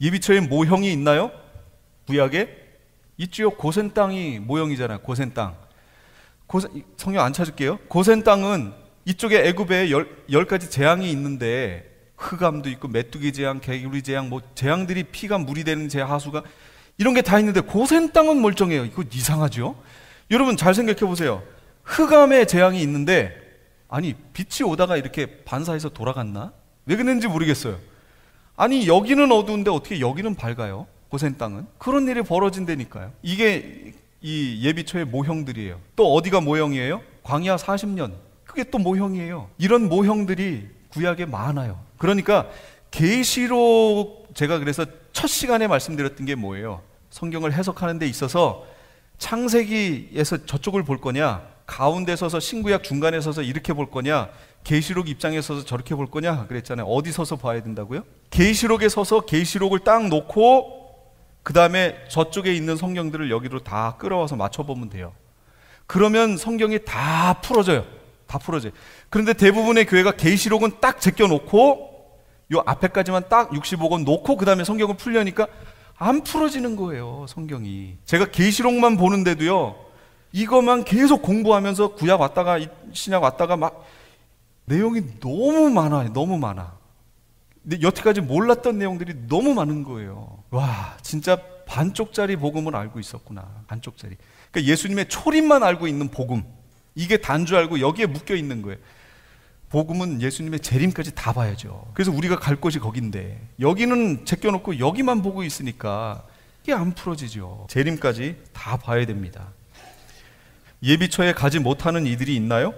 예비처에 모형이 있나요? 구약에 있지 고센 땅이 모형이잖아요. 고센 땅. 고센, 성경 안 찾을게요. 고센 땅은 이쪽에 애굽에 열, 열 가지 재앙이 있는데 흑암도 있고 메뚜기 재앙, 개구리 재앙, 뭐 재앙들이 피가 물이 되는 재 하수가 이런 게 다 있는데 고센 땅은 멀쩡해요. 이거 이상하죠? 여러분 잘 생각해 보세요. 흑암의 재앙이 있는데 아니 빛이 오다가 이렇게 반사해서 돌아갔나? 왜 그랬는지 모르겠어요. 아니 여기는 어두운데 어떻게 여기는 밝아요? 고센 땅은 그런 일이 벌어진데니까요 이게 이 예비초의 모형들이에요. 또 어디가 모형이에요? 광야 40년. 그게 또 모형이에요. 이런 모형들이 구약에 많아요. 그러니까 계시록 제가 그래서 첫 시간에 말씀드렸던 게 뭐예요? 성경을 해석하는 데 있어서 창세기에서 저쪽을 볼 거냐, 가운데 서서 신구약 중간에 서서 이렇게 볼 거냐, 계시록 입장에 서서 저렇게 볼 거냐 그랬잖아요. 어디 서서 봐야 된다고요? 계시록에 서서 계시록을 딱 놓고 그다음에 저쪽에 있는 성경들을 여기로 다 끌어와서 맞춰 보면 돼요. 그러면 성경이 다 풀어져요. 다 풀어져요. 그런데 대부분의 교회가 계시록은 딱 제껴 놓고 요 앞에까지만 딱 65권 놓고 그 다음에 성경을 풀려니까 안 풀어지는 거예요, 성경이. 제가 계시록만 보는데도요, 이것만 계속 공부하면서 구약 왔다가 신약 왔다가 막 내용이 너무 많아요, 너무 많아. 근데 여태까지 몰랐던 내용들이 너무 많은 거예요. 와, 진짜 반쪽짜리 복음을 알고 있었구나. 반쪽짜리. 그러니까 예수님의 초림만 알고 있는 복음. 이게 단주 알고 여기에 묶여 있는 거예요. 복음은 예수님의 재림까지 다 봐야죠. 그래서 우리가 갈 곳이 거긴데 여기는 제껴놓고 여기만 보고 있으니까 이게 안 풀어지죠. 재림까지 다 봐야 됩니다. 예비처에 가지 못하는 이들이 있나요?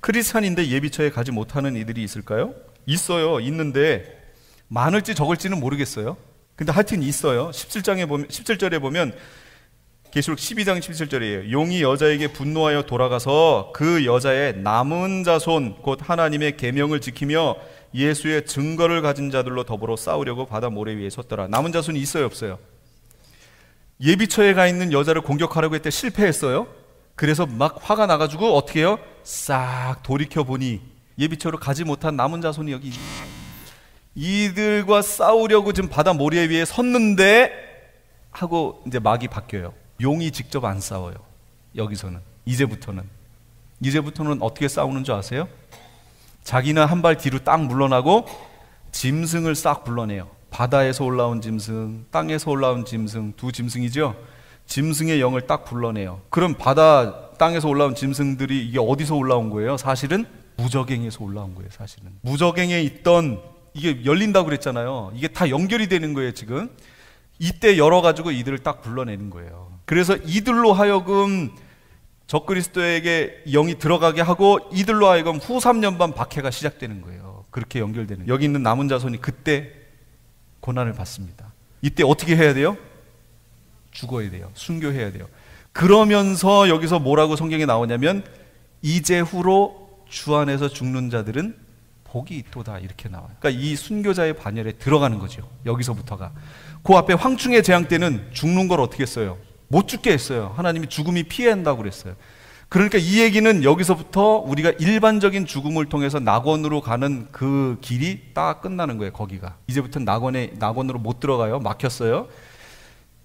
크리스찬인데 예비처에 가지 못하는 이들이 있을까요? 있어요. 있는데 많을지 적을지는 모르겠어요. 근데 하여튼 있어요. 17장에 보면 17절에 보면 계시록 12장 17절이에요. 용이 여자에게 분노하여 돌아가서 그 여자의 남은 자손 곧 하나님의 계명을 지키며 예수의 증거를 가진 자들로 더불어 싸우려고 바다 모래 위에 섰더라. 남은 자손이 있어요, 없어요? 예비처에 가 있는 여자를 공격하려고 했대 실패했어요. 그래서 막 화가 나 가지고 어떻게 해요? 싹 돌이켜 보니 예비처로 가지 못한 남은 자손이 여기 이들과 싸우려고 지금 바다 모래 위에 섰는데 하고 이제 막이 바뀌어요. 용이 직접 안 싸워요. 여기서는. 이제부터는. 이제부터는 어떻게 싸우는 줄 아세요? 자기는 한 발 뒤로 딱 물러나고 짐승을 싹 불러내요. 바다에서 올라온 짐승, 땅에서 올라온 짐승, 두 짐승이죠? 짐승의 영을 딱 불러내요. 그럼 바다, 땅에서 올라온 짐승들이 이게 어디서 올라온 거예요? 사실은 무적행에서 올라온 거예요, 사실은. 무적행에 있던 이게 열린다고 그랬잖아요. 이게 다 연결이 되는 거예요, 지금. 이때 열어가지고 이들을 딱 불러내는 거예요. 그래서 이들로 하여금 적그리스도에게 영이 들어가게 하고 이들로 하여금 후 3년 반 박해가 시작되는 거예요. 그렇게 연결되는. 여기 있는 남은 자손이 그때 고난을 받습니다. 이때 어떻게 해야 돼요? 죽어야 돼요. 순교해야 돼요. 그러면서 여기서 뭐라고 성경에 나오냐면 이제 후로 주 안에서 죽는 자들은 복이 있도다 이렇게 나와요. 그러니까 이 순교자의 반열에 들어가는 거죠. 여기서부터가. 그 앞에 황충의 재앙 때는 죽는 걸 어떻게 써요? 못 죽게 했어요. 하나님이 죽음이 피해한다고 그랬어요. 그러니까 이 얘기는 여기서부터 우리가 일반적인 죽음을 통해서 낙원으로 가는 그 길이 딱 끝나는 거예요, 거기가. 이제부터는 낙원에, 낙원으로 못 들어가요. 막혔어요.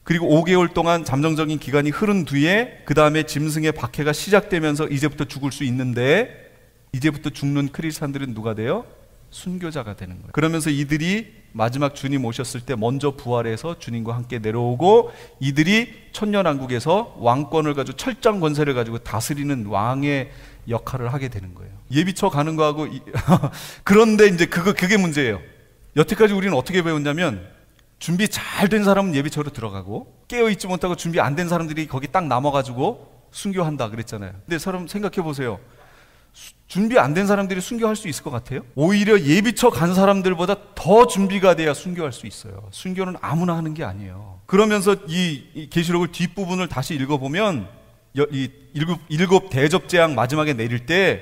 그리고 5개월 동안 잠정적인 기간이 흐른 뒤에 그 다음에 짐승의 박해가 시작되면서 이제부터 죽을 수 있는데 이제부터 죽는 크리스찬들은 누가 돼요? 순교자가 되는 거예요. 그러면서 이들이 마지막 주님 오셨을 때 먼저 부활해서 주님과 함께 내려오고 이들이 천년왕국에서 왕권을 가지고 철장 권세를 가지고 다스리는 왕의 역할을 하게 되는 거예요. 예비처 가는 거하고 그런데 이제 그거 그게 문제예요. 여태까지 우리는 어떻게 배웠냐면 준비 잘 된 사람은 예비처로 들어가고 깨어 있지 못하고 준비 안 된 사람들이 거기 딱 남아 가지고 순교한다 그랬잖아요. 근데 사람 생각해 보세요. 준비 안 된 사람들이 순교할 수 있을 것 같아요? 오히려 예비처 간 사람들보다 더 준비가 돼야 순교할 수 있어요. 순교는 아무나 하는 게 아니에요. 그러면서 이 계시록을 뒷부분을 다시 읽어보면 이 일곱, 일곱 대접 재앙 마지막에 내릴 때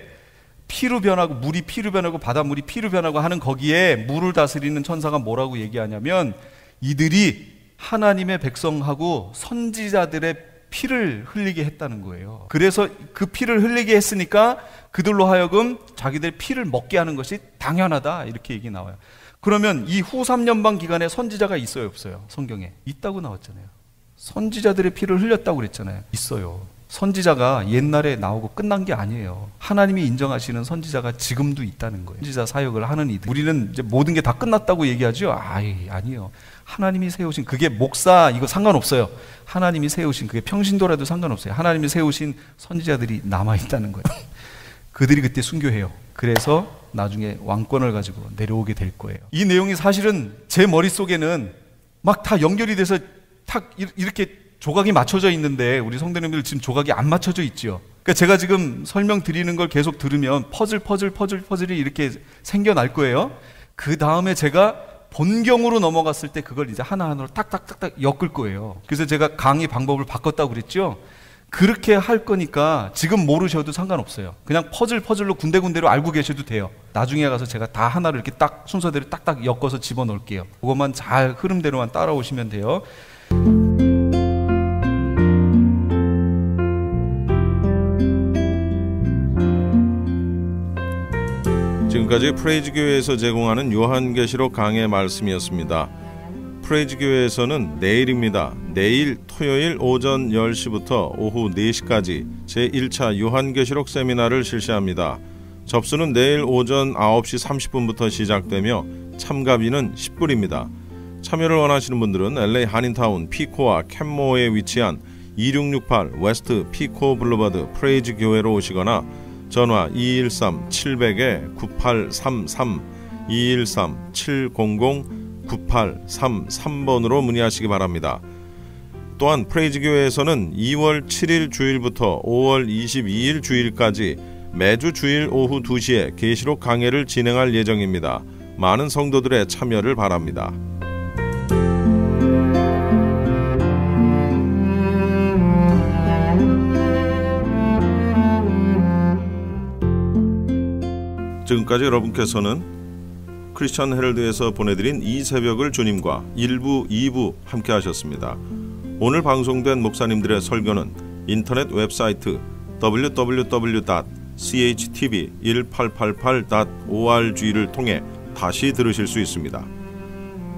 피로 변하고 물이 피로 변하고 바닷물이 피로 변하고 하는 거기에 물을 다스리는 천사가 뭐라고 얘기하냐면 이들이 하나님의 백성하고 선지자들의 피를 흘리게 했다는 거예요. 그래서 그 피를 흘리게 했으니까 그들로 하여금 자기들 피를 먹게 하는 것이 당연하다 이렇게 얘기 나와요. 그러면 이 후 3년 반 기간에 선지자가 있어요, 없어요? 성경에 있다고 나왔잖아요. 선지자들의 피를 흘렸다고 그랬잖아요. 있어요. 선지자가 옛날에 나오고 끝난 게 아니에요. 하나님이 인정하시는 선지자가 지금도 있다는 거예요. 선지자 사역을 하는 이들. 우리는 이제 모든 게 다 끝났다고 얘기하죠? 아이, 아니요. 하나님이 세우신 그게 목사 이거 상관없어요. 하나님이 세우신 그게 평신도라도 상관없어요. 하나님이 세우신 선지자들이 남아 있다는 거예요. 그들이 그때 순교해요. 그래서 나중에 왕권을 가지고 내려오게 될 거예요. 이 내용이 사실은 제 머릿속에는 막 다 연결이 돼서 탁 이렇게 조각이 맞춰져 있는데 우리 성대님들 지금 조각이 안 맞춰져 있지요. 그러니까 제가 지금 설명 드리는 걸 계속 들으면 퍼즐 퍼즐 퍼즐 퍼즐이 이렇게 생겨날 거예요. 그 다음에 제가 본경으로 넘어갔을 때 그걸 이제 하나하나로 딱딱딱딱 엮을 거예요. 그래서 제가 강의 방법을 바꿨다고 그랬죠. 그렇게 할 거니까 지금 모르셔도 상관없어요. 그냥 퍼즐 퍼즐로 군데군데로 알고 계셔도 돼요. 나중에 가서 제가 다 하나를 이렇게 딱 순서대로 딱딱 엮어서 집어넣을게요. 그것만 잘 흐름대로만 따라오시면 돼요. 지금까지 프레이즈 교회에서 제공하는 요한계시록 강의 말씀이었습니다. 프레이즈 교회에서는 내일입니다. 내일 토요일 오전 10시부터 오후 4시까지 제1차 요한계시록 세미나를 실시합니다. 접수는 내일 오전 9시 30분부터 시작되며 참가비는 10불입니다. 참여를 원하시는 분들은 LA 한인타운 피코와 캔모에 위치한 2668 웨스트 피코 블루버드 프레이즈 교회로 오시거나 전화 213-700-9833 213-700-9833번으로 문의하시기 바랍니다. 또한 프레이즈 교회에서는 2월 7일 주일부터 5월 22일 주일까지 매주 주일 오후 2시에 계시록 강해를 진행할 예정입니다. 많은 성도들의 참여를 바랍니다. 지금까지 여러분께서는 크리스천 헤럴드에서 보내드린 이 새벽을 주님과 1부, 2부 함께 하셨습니다. 오늘 방송된 목사님들의 설교는 인터넷 웹사이트 www.chtv1888.org를 통해 다시 들으실 수 있습니다.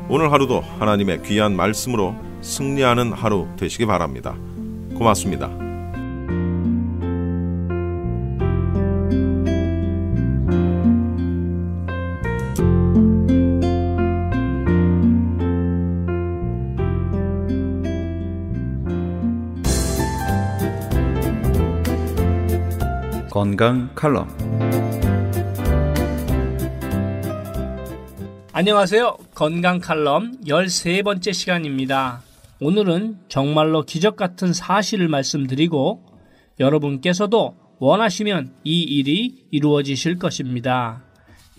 오늘 하루도 하나님의 귀한 말씀으로 승리하는 하루 되시기 바랍니다. 고맙습니다. 건강 칼럼. 안녕하세요. 건강 칼럼 13번째 시간입니다. 오늘은 정말로 기적 같은 사실을 말씀드리고 여러분께서도 원하시면 이 일이 이루어지실 것입니다.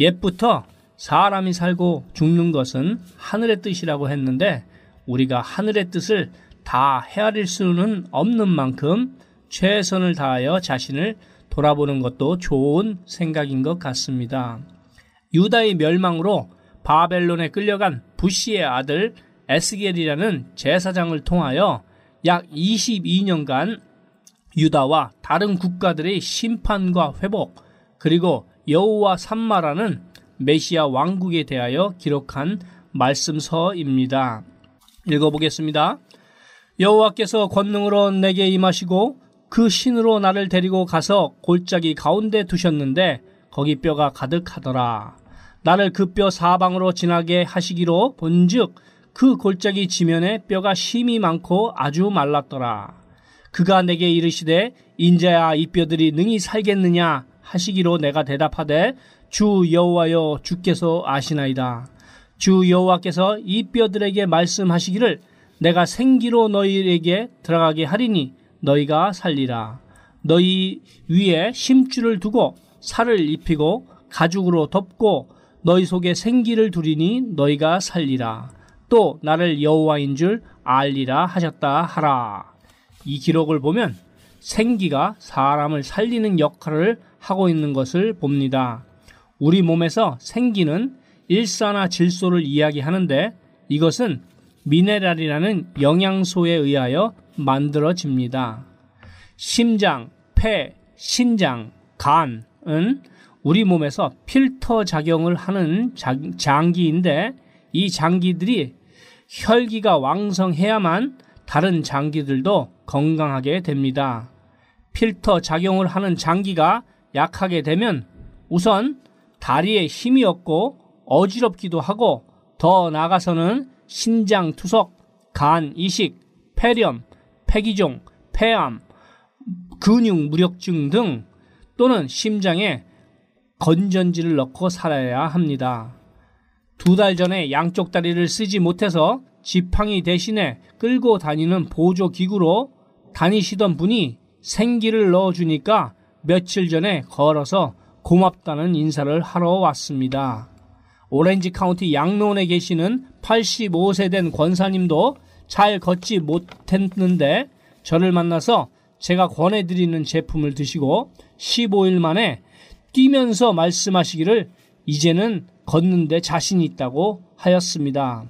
옛부터 사람이 살고 죽는 것은 하늘의 뜻이라고 했는데 우리가 하늘의 뜻을 다 헤아릴 수는 없는 만큼 최선을 다하여 자신을 돌아보는 것도 좋은 생각인 것 같습니다. 유다의 멸망으로 바벨론에 끌려간 부시의 아들 에스겔이라는 제사장을 통하여 약 22년간 유다와 다른 국가들의 심판과 회복 그리고 여호와 산마라는 메시아 왕국에 대하여 기록한 말씀서입니다. 읽어보겠습니다. 여호와께서 권능으로 내게 임하시고 그 신으로 나를 데리고 가서 골짜기 가운데 두셨는데 거기 뼈가 가득하더라. 나를 그 뼈 사방으로 지나게 하시기로 본즉 그 골짜기 지면에 뼈가 심이 많고 아주 말랐더라. 그가 내게 이르시되 인자야 이 뼈들이 능히 살겠느냐 하시기로 내가 대답하되 주 여호와여 주께서 아시나이다. 주 여호와께서 이 뼈들에게 말씀하시기를 내가 생기로 너희에게 들어가게 하리니 너희가 살리라. 너희 위에 심줄을 두고 살을 입히고 가죽으로 덮고 너희 속에 생기를 두리니 너희가 살리라. 또 나를 여호와인 줄 알리라 하셨다 하라. 이 기록을 보면 생기가 사람을 살리는 역할을 하고 있는 것을 봅니다. 우리 몸에서 생기는 일산화 질소를 이야기하는데 이것은 미네랄이라는 영양소에 의하여 만들어집니다. 심장, 폐, 신장, 간은 우리 몸에서 필터 작용을 하는 장기인데 이 장기들이 혈기가 왕성해야만 다른 장기들도 건강하게 됩니다. 필터 작용을 하는 장기가 약하게 되면 우선 다리에 힘이 없고 어지럽기도 하고 더 나아가서는 신장 투석, 간 이식, 폐렴, 폐기종, 폐암, 근육 무력증 등 또는 심장에 건전지를 넣고 살아야 합니다. 두 달 전에 양쪽 다리를 쓰지 못해서 지팡이 대신에 끌고 다니는 보조 기구로 다니시던 분이 생기를 넣어주니까 며칠 전에 걸어서 고맙다는 인사를 하러 왔습니다. 오렌지 카운티 양로원에 계시는 85세 된 권사님도 잘 걷지 못했는데 저를 만나서 제가 권해드리는 제품을 드시고 15일 만에 뛰면서 말씀하시기를 이제는 걷는데 자신이 있다고 하였습니다.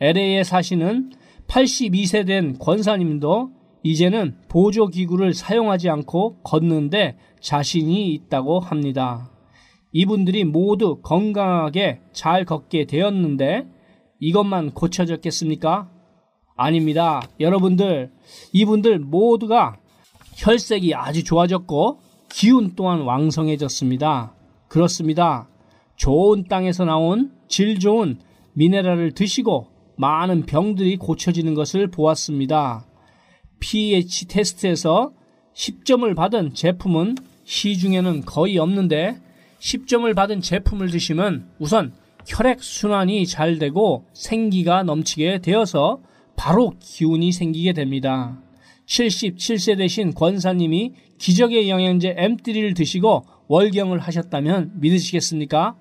LA에 사시는 82세 된 권사님도 이제는 보조기구를 사용하지 않고 걷는데 자신이 있다고 합니다. 이분들이 모두 건강하게 잘 걷게 되었는데 이것만 고쳐졌겠습니까? 아닙니다. 여러분들, 이분들 모두가 혈색이 아주 좋아졌고 기운 또한 왕성해졌습니다. 그렇습니다. 좋은 땅에서 나온 질 좋은 미네랄을 드시고 많은 병들이 고쳐지는 것을 보았습니다. pH 테스트에서 10점을 받은 제품은 시중에는 거의 없는데 10점을 받은 제품을 드시면 우선 혈액순환이 잘 되고 생기가 넘치게 되어서 바로 기운이 생기게 됩니다. 77세 되신 권사님이 기적의 영양제 M3를 드시고 월경을 하셨다면 믿으시겠습니까?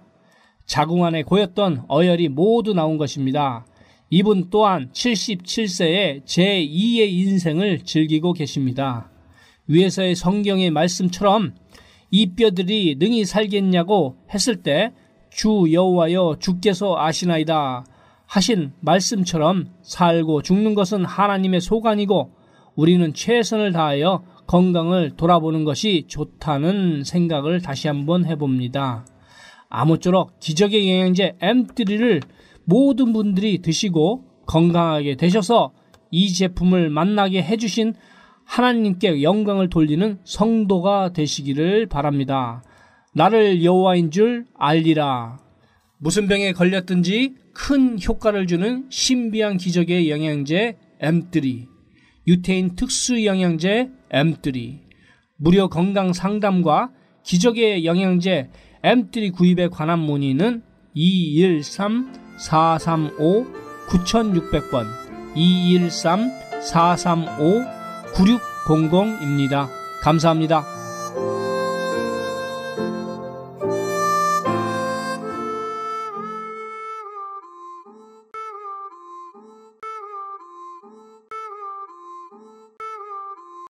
자궁 안에 고였던 어혈이 모두 나온 것입니다. 이분 또한 77세에 제2의 인생을 즐기고 계십니다. 위에서의 성경의 말씀처럼 이 뼈들이 능히 살겠냐고 했을 때 주 여호와여 주께서 아시나이다. 하신 말씀처럼 살고 죽는 것은 하나님의 소관이고 우리는 최선을 다하여 건강을 돌아보는 것이 좋다는 생각을 다시 한번 해봅니다. 아무쪼록 기적의 영양제 M3를 모든 분들이 드시고 건강하게 되셔서 이 제품을 만나게 해주신 하나님께 영광을 돌리는 성도가 되시기를 바랍니다. 나를 여호와인 줄 알리라. 무슨 병에 걸렸든지 큰 효과를 주는 신비한 기적의 영양제 M3, 유태인 특수 영양제 M3, 무료 건강 상담과 기적의 영양제 M3 구입에 관한 문의는 213-435-9600번 213-435-9600입니다. 감사합니다.